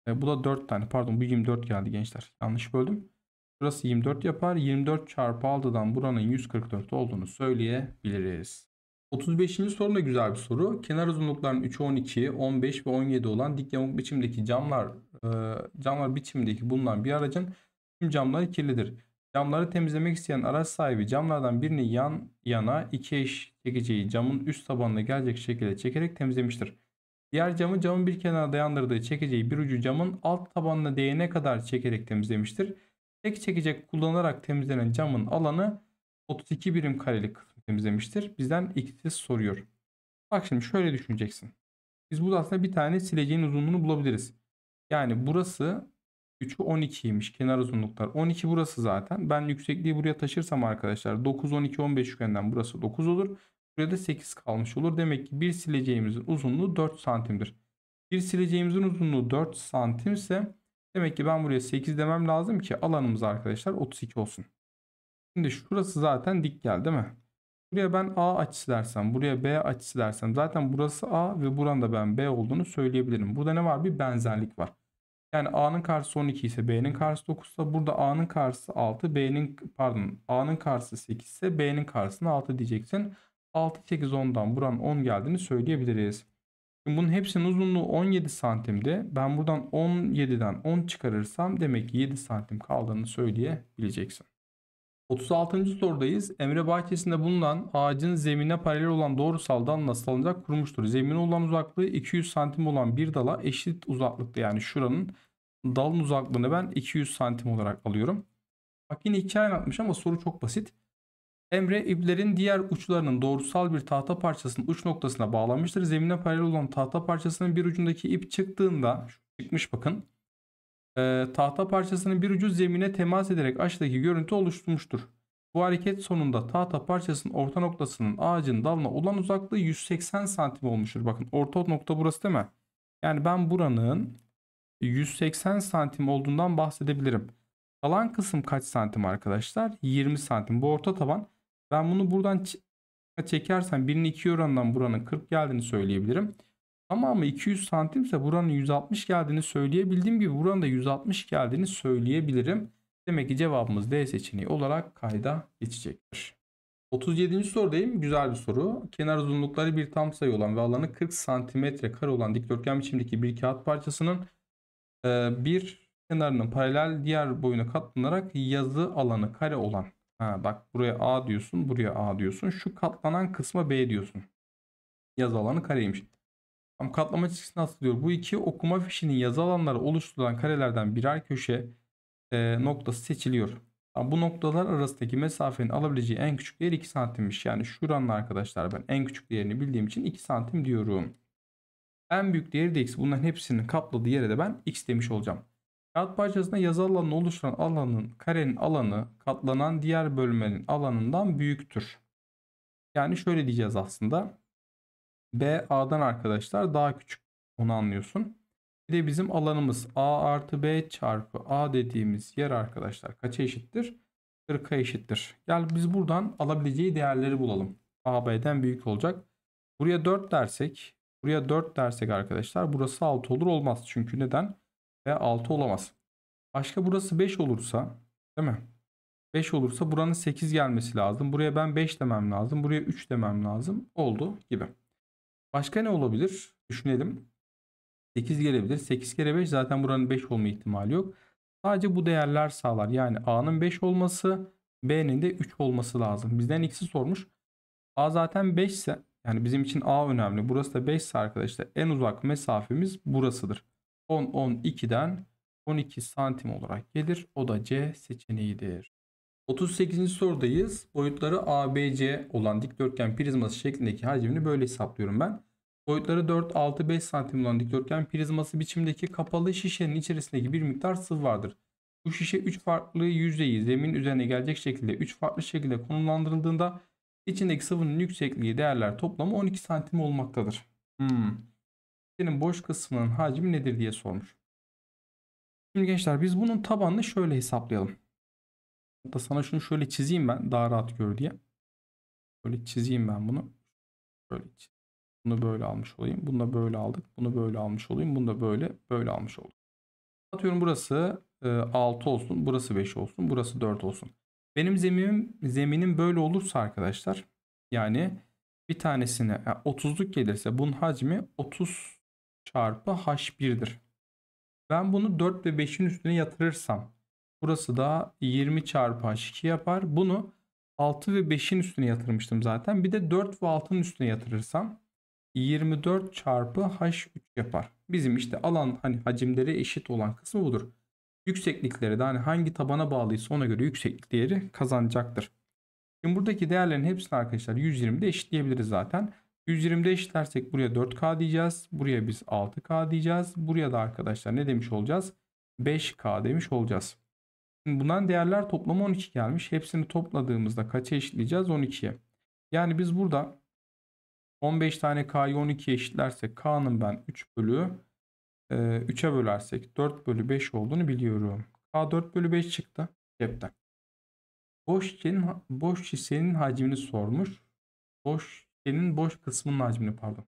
E, bu da 4 tane pardon bu 24 geldi gençler. Yanlış böldüm. Burası 24 yapar. 24 çarpı 6'dan buranın 144 olduğunu söyleyebiliriz. 35. soru da güzel bir soru. Kenar uzunluklarının 3, 12, 15 ve 17 olan dik yamuk biçimdeki camlar e, camlar biçimdeki bulunan bir aracın tüm camları kirlidir. Camları temizlemek isteyen araç sahibi camlardan birini yan yana iki eş çekeceği camın üst tabanına gelecek şekilde çekerek temizlemiştir. Diğer camı camın bir kenara dayandırdığı çekeceği bir ucu camın alt tabanına değene kadar çekerek temizlemiştir. Tek çekecek kullanarak temizlenen camın alanı 32 birim karelik kısmı temizlemiştir. Bizden ikisi soruyor. Bak şimdi şöyle düşüneceksin. Biz burada aslında bir tane sileceğin uzunluğunu bulabiliriz. Yani burası 3'ü 12'ymiş. Kenar uzunluklar 12 burası zaten. Ben yüksekliği buraya taşırsam arkadaşlar 9, 12, 15 üçgeninden burası 9 olur. Buraya da 8 kalmış olur. Demek ki bir sileceğimizin uzunluğu 4 santimdir. Bir sileceğimizin uzunluğu 4 santim ise demek ki ben buraya 8 demem lazım ki alanımız arkadaşlar 32 olsun. Şimdi şurası zaten dik geldi değil mi? Buraya ben A açısı dersem, buraya B açısı dersem zaten burası A ve buranın da ben B olduğunu söyleyebilirim. Burada ne var? Bir benzerlik var. Yani A'nın karşısı 12 ise B'nin karşısı 9 ise burada A'nın karşısı 6, B'nin pardon A'nın karşısı 8 ise B'nin karşısına 6 diyeceksin. 6, 8, 10'dan buranın 10 geldiğini söyleyebiliriz. Şimdi bunun hepsinin uzunluğu 17 santimde. Ben buradan 17'den 10 çıkarırsam demek ki 7 santim kaldığını söyleyebileceksin. 36. sorudayız. Emre bahçesinde bulunan ağacın zemine paralel olan doğrusal dalına salıncak kurumuştur. Zemine olan uzaklığı 200 santim olan bir dala eşit uzaklıkta yani şuranın dalın uzaklığını ben 200 santim olarak alıyorum. Bak yine hikaye anlatmış ama soru çok basit. Emre iplerin diğer uçlarının doğrusal bir tahta parçasının uç noktasına bağlamıştır. Zemine paralel olan tahta parçasının bir ucundaki ip çıktığında çıkmış bakın e, tahta parçasının bir ucu zemine temas ederek aşağıdaki görüntü oluşturmuştur. Bu hareket sonunda tahta parçasının orta noktasının ağacın dalına olan uzaklığı 180 santim olmuştur. Bakın orta nokta burası değil mi? Yani ben buranın 180 santim olduğundan bahsedebilirim. Kalan kısım kaç santim arkadaşlar? 20 santim. Bu orta taban. Ben bunu buradan çekersem birini 2 oranından buranın 40 geldiğini söyleyebilirim. Tamamı 200 santimse buranın 160 geldiğini söyleyebildiğim gibi buranın da 160 geldiğini söyleyebilirim. Demek ki cevabımız D seçeneği olarak kayda geçecektir. 37. sorudayım. Güzel bir soru. Kenar uzunlukları bir tam sayı olan ve alanı 40 santimetre kare olan dikdörtgen biçimdeki bir kağıt parçasının e, bir kenarının paralel diğer boyuna katlanarak yazı alanı kare olan. Ha, bak buraya A diyorsun, buraya A diyorsun. Şu katlanan kısma B diyorsun. Yazı alanı kareymiş. Tam katlama nasıl diyor? Bu iki okuma fişinin yazı alanları oluşturulan karelerden birer köşe e, noktası seçiliyor. Tam bu noktalar arasındaki mesafenin alabileceği en küçük değer 2 santimmiş. Yani şuranın arkadaşlar ben en küçük değerini bildiğim için 2 santim diyorum. En büyük değeri de x. Bunların hepsinin kapladığı yere de ben x demiş olacağım. Kağıt parçasında yazı alanını oluşturan alanın karenin alanı katlanan diğer bölmenin alanından büyüktür. Yani şöyle diyeceğiz aslında. B A'dan arkadaşlar daha küçük. Onu anlıyorsun. Bir de bizim alanımız A artı B çarpı A dediğimiz yer arkadaşlar kaça eşittir? 40'a eşittir. Yani biz buradan alabileceği değerleri bulalım. A B'den büyük olacak. Buraya 4 dersek, buraya 4 dersek arkadaşlar burası 6 olur olmaz. Çünkü neden? Ve 6 olamaz. Başka burası 5 olursa değil mi? 5 olursa buranın 8 gelmesi lazım. Buraya ben 5 demem lazım. Buraya 3 demem lazım. Oldu gibi. Başka ne olabilir? Düşünelim. 8 gelebilir. 8 kere 5 zaten buranın 5 olma ihtimali yok. Sadece bu değerler sağlar. Yani A'nın 5 olması, B'nin de 3 olması lazım. Bizden X'i sormuş. A zaten 5 ise yani bizim için A önemli. Burası da 5 ise arkadaşlar en uzak mesafemiz burasıdır. 10 12'den 12 santim olarak gelir. O da C seçeneğidir. 38. sorudayız. Boyutları ABC olan dikdörtgen prizması şeklindeki hacmini böyle hesaplıyorum ben. Boyutları 4, 6, 5 santim olan dikdörtgen prizması biçimdeki kapalı şişenin içerisindeki bir miktar sıvı vardır. Bu şişe 3 farklı yüzeyi zemin üzerine gelecek şekilde 3 farklı şekilde konumlandırıldığında içindeki sıvının yüksekliği değerler toplamı 12 santim olmaktadır. Hmm. Senin boş kısmının hacmi nedir diye sormuş. Şimdi gençler biz bunun tabanını şöyle hesaplayalım da sana şunu şöyle çizeyim ben daha rahat gör diye. Böyle çizeyim ben bunu. Böyle çizeyim. Bunu böyle almış olayım. Bunu da böyle aldık. Bunu böyle almış olayım. Bunu da böyle böyle almış olduk. Atıyorum burası 6 e, olsun. Burası 5 olsun. Burası 4 olsun. Benim zeminim, zeminim böyle olursa arkadaşlar. Yani bir tanesine yani 30'luk gelirse bunun hacmi 30 çarpı h1'dir. Ben bunu 4 ve 5'in üstüne yatırırsam Burası da 20 çarpı H2 yapar. Bunu 6 ve 5'in üstüne yatırmıştım zaten. Bir de 4 ve 6'nın üstüne yatırırsam 24 çarpı H3 yapar. Bizim işte alan hani hacimleri eşit olan kısmı budur. Yükseklikleri de hani hangi tabana bağlıysa ona göre yükseklik değeri kazanacaktır. Şimdi buradaki değerlerin hepsini arkadaşlar 120'de eşitleyebiliriz zaten. 120'de eşitlersek buraya 4K diyeceğiz. Buraya biz 6K diyeceğiz. Buraya da arkadaşlar ne demiş olacağız? 5K demiş olacağız bundan değerler toplamı 12 gelmiş. Hepsini topladığımızda kaça eşitleyeceğiz? 12'ye. Yani biz burada 15 tane K'yı 12 eşitlersek K'nın ben 3 bölü 3'e bölersek 4 bölü 5 olduğunu biliyorum. K 4 bölü 5 çıktı cepten. Boş şişenin, boş şişenin hacmini sormuş. Boş şişenin boş kısmının hacmini pardon.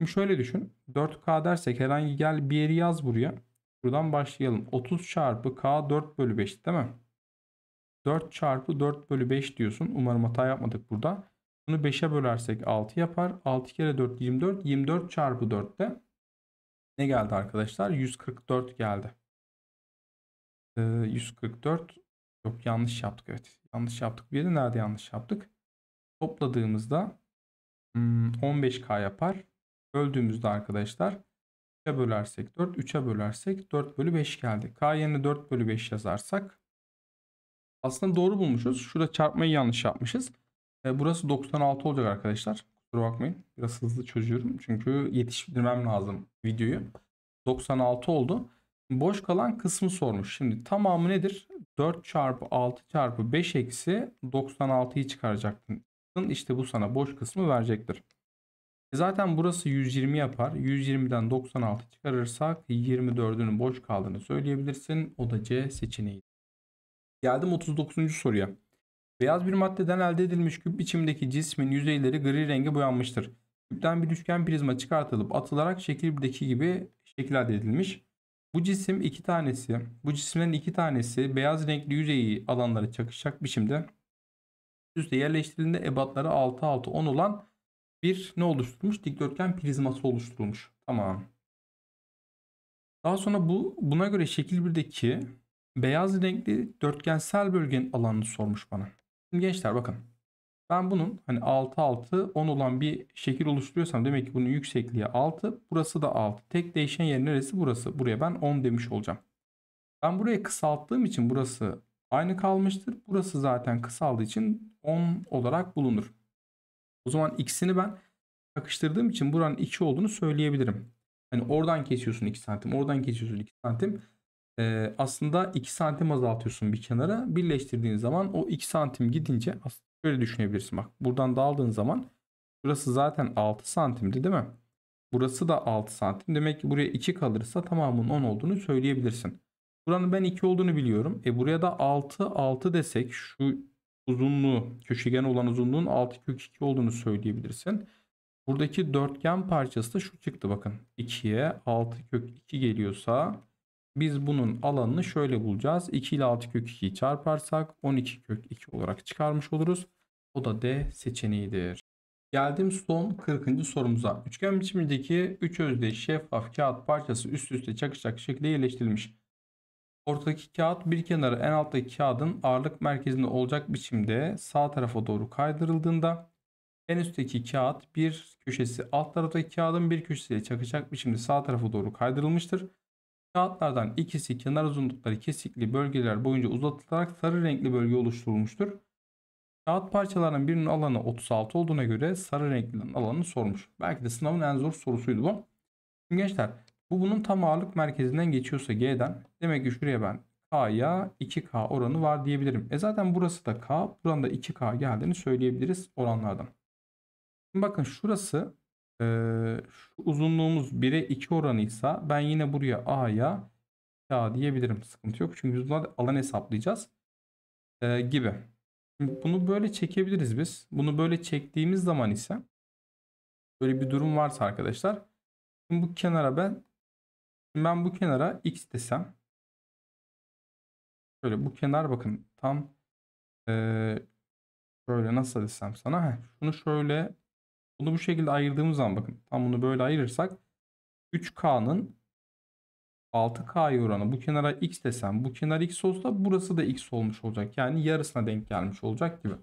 Şimdi şöyle düşün. 4K dersek herhangi gel bir yeri yaz buraya buradan başlayalım. 30 çarpı k 4 bölü 5 değil mi? 4 çarpı 4 bölü 5 diyorsun. Umarım hata yapmadık burada. Bunu 5'e bölersek 6 yapar. 6 kere 4 24. 24 çarpı 4 de ne geldi arkadaşlar? 144 geldi. Ee, 144 yok yanlış yaptık evet. Yanlış yaptık. Bir de nerede yanlış yaptık? Topladığımızda 15k hmm, yapar. Öldüğümüzde arkadaşlar 3'e bölersek 4, 3'e bölersek 4 bölü 5 geldi. K yerine 4 bölü 5 yazarsak aslında doğru bulmuşuz. Şurada çarpmayı yanlış yapmışız. E, burası 96 olacak arkadaşlar. Kusura bakmayın. Biraz hızlı çözüyorum. Çünkü yetiştirmem lazım videoyu. 96 oldu. Boş kalan kısmı sormuş. Şimdi tamamı nedir? 4 çarpı 6 çarpı 5 eksi 96'yı çıkaracaktın. İşte bu sana boş kısmı verecektir. E zaten burası 120 yapar. 120'den 96 çıkarırsak 24'ünün boş kaldığını söyleyebilirsin. O da C seçeneği. Geldim 39. soruya. Beyaz bir maddeden elde edilmiş küp biçimdeki cismin yüzeyleri gri rengi boyanmıştır. Küpten bir üçgen prizma çıkartılıp atılarak şekil 1'deki gibi şekil elde edilmiş. Bu cisim iki tanesi, bu cisimlerin iki tanesi beyaz renkli yüzeyi alanlara çakışacak biçimde üste yerleştirildiğinde ebatları 6 6 10 olan bir ne oluşturmuş Dikdörtgen prizması oluşturulmuş. Tamam. Daha sonra bu buna göre şekil 1'deki beyaz renkli dörtgensel bölgenin alanını sormuş bana. Şimdi gençler bakın. Ben bunun hani 6 6 10 olan bir şekil oluşturuyorsam demek ki bunun yüksekliği 6. Burası da 6. Tek değişen yer neresi? Burası. Buraya ben 10 demiş olacağım. Ben buraya kısalttığım için burası aynı kalmıştır. Burası zaten kısaldığı için 10 olarak bulunur. O zaman x'ini ben çakıştırdığım için buranın 2 olduğunu söyleyebilirim. Hani oradan kesiyorsun 2 santim, oradan kesiyorsun 2 santim. Ee, aslında 2 santim azaltıyorsun bir kenara. Birleştirdiğin zaman o 2 santim gidince şöyle düşünebilirsin. Bak buradan daldığın zaman burası zaten 6 santimdi değil mi? Burası da 6 santim. Demek ki buraya 2 kalırsa tamamının 10 olduğunu söyleyebilirsin. Buranın ben 2 olduğunu biliyorum. E buraya da 6, 6 desek şu uzunluğu, köşegen olan uzunluğun 6 kök 2 olduğunu söyleyebilirsin. Buradaki dörtgen parçası da şu çıktı bakın. 2'ye 6 kök 2 geliyorsa biz bunun alanını şöyle bulacağız. 2 ile 6 kök 2'yi çarparsak 12 kök 2 olarak çıkarmış oluruz. O da D seçeneğidir. Geldim son 40. sorumuza. Üçgen biçimindeki 3 özdeş şeffaf kağıt parçası üst üste çakışacak şekilde yerleştirilmiş. Ortadaki kağıt bir kenarı en alttaki kağıdın ağırlık merkezinde olacak biçimde sağ tarafa doğru kaydırıldığında en üstteki kağıt bir köşesi alt taraftaki kağıdın bir köşesiyle çakacak biçimde sağ tarafa doğru kaydırılmıştır. Kağıtlardan ikisi kenar uzunlukları kesikli bölgeler boyunca uzatılarak sarı renkli bölge oluşturulmuştur. Kağıt parçalarının birinin alanı 36 olduğuna göre sarı renklinin alanını sormuş. Belki de sınavın en zor sorusuydu bu. Şimdi gençler bu bunun tam ağırlık merkezinden geçiyorsa G'den demek ki şuraya ben K'ya 2K oranı var diyebilirim. E zaten burası da K. Buranın da 2K geldiğini söyleyebiliriz oranlardan. Şimdi bakın şurası e, şu uzunluğumuz 1'e 2 oranıysa ben yine buraya A'ya K diyebilirim. Sıkıntı yok. Çünkü biz bunlar alan hesaplayacağız. E, gibi. Şimdi bunu böyle çekebiliriz biz. Bunu böyle çektiğimiz zaman ise böyle bir durum varsa arkadaşlar. Şimdi bu kenara ben ben bu kenara x desem. Şöyle bu kenar bakın tam ee, şöyle nasıl desem sana. Heh, şunu şöyle bunu bu şekilde ayırdığımız zaman bakın tam bunu böyle ayırırsak 3K'nın 6K'ya oranı bu kenara X desem bu kenar X olsa burası da X olmuş olacak. Yani yarısına denk gelmiş olacak gibi.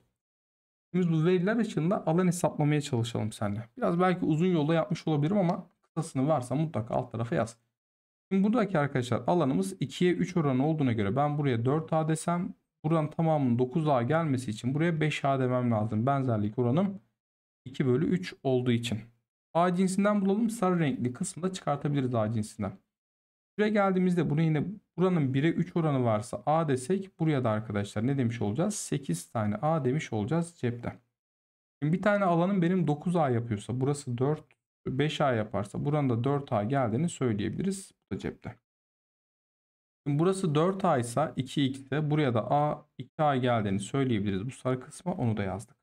Şimdi bu veriler ışığında alan hesaplamaya çalışalım seninle. Biraz belki uzun yolda yapmış olabilirim ama kısasını varsa mutlaka alt tarafa yaz. Şimdi buradaki arkadaşlar alanımız 2'ye 3 oranı olduğuna göre ben buraya 4A desem buranın tamamının 9A gelmesi için buraya 5A demem lazım. Benzerlik oranım 2 bölü 3 olduğu için. A cinsinden bulalım. Sarı renkli kısmında çıkartabiliriz A cinsinden. Buraya geldiğimizde bunu yine buranın 1'e 3 oranı varsa A desek buraya da arkadaşlar ne demiş olacağız? 8 tane A demiş olacağız cepte. Şimdi bir tane alanın benim 9A yapıyorsa burası 4 5A yaparsa buranın da 4A geldiğini söyleyebiliriz da cepte. Şimdi burası 4 aysa 2x'te buraya da A 2 ay geldiğini söyleyebiliriz. Bu sarı kısma onu da yazdık.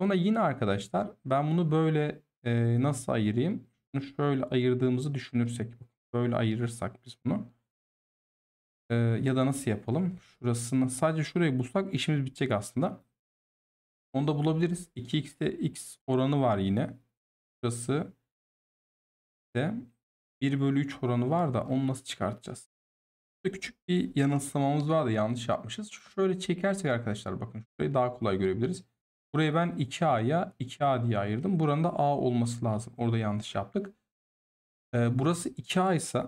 Sonra yine arkadaşlar ben bunu böyle e, nasıl ayırayım? Bunu şöyle ayırdığımızı düşünürsek böyle ayırırsak biz bunu e, ya da nasıl yapalım? Şurasını sadece şurayı bulsak işimiz bitecek aslında. Onu da bulabiliriz. 2x'te x oranı var yine. Şurası de 1 bölü 3 oranı var da onu nasıl çıkartacağız? Burada küçük bir yanılsamamız var da yanlış yapmışız. Şöyle çekersek arkadaşlar bakın şurayı daha kolay görebiliriz. Burayı ben 2A'ya 2A diye ayırdım. Buranın da A olması lazım. Orada yanlış yaptık. Ee, burası 2A ise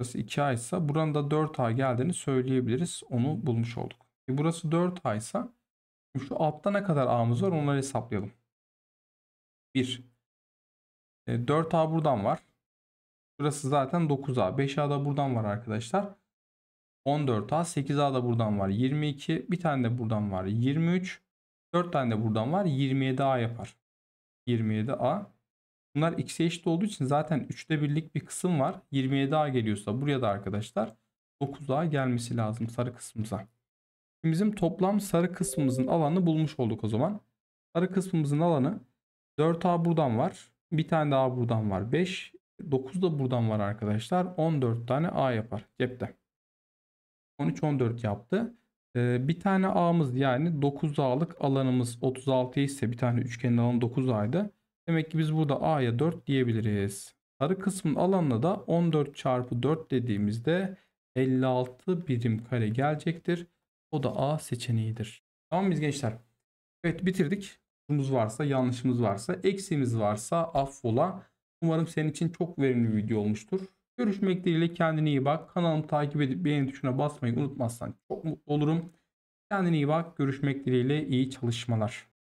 burası 2A ise buranın da 4A geldiğini söyleyebiliriz. Onu bulmuş olduk. E burası 4A ise şu altta ne kadar A'mız var onları hesaplayalım. 1. E, 4A buradan var. Burası zaten 9A. 5A da buradan var arkadaşlar. 14A. 8A da buradan var. 22. Bir tane de buradan var. 23. 4 tane de buradan var. 27A yapar. 27A. Bunlar x'e eşit olduğu için zaten 3'te birlik bir kısım var. 27A geliyorsa buraya da arkadaşlar 9A gelmesi lazım sarı kısmımıza. bizim toplam sarı kısmımızın alanı bulmuş olduk o zaman. Sarı kısmımızın alanı 4A buradan var. Bir tane daha buradan var. 5. 9 da buradan var arkadaşlar. 14 tane A yapar cepte. 13-14 yaptı. Ee, bir tane A'mız yani 9 A'lık alanımız 36 ise bir tane üçgenin alanı 9 A'ydı. Demek ki biz burada A'ya 4 diyebiliriz. Sarı kısmın alanına da 14 çarpı 4 dediğimizde 56 birim kare gelecektir. O da A seçeneğidir. Tamam biz gençler? Evet bitirdik. Kusurumuz varsa, yanlışımız varsa, eksiğimiz varsa affola. Umarım senin için çok verimli bir video olmuştur. Görüşmek dileğiyle kendine iyi bak. Kanalımı takip edip beğeni tuşuna basmayı unutmazsan çok mutlu olurum. Kendine iyi bak. Görüşmek dileğiyle iyi çalışmalar.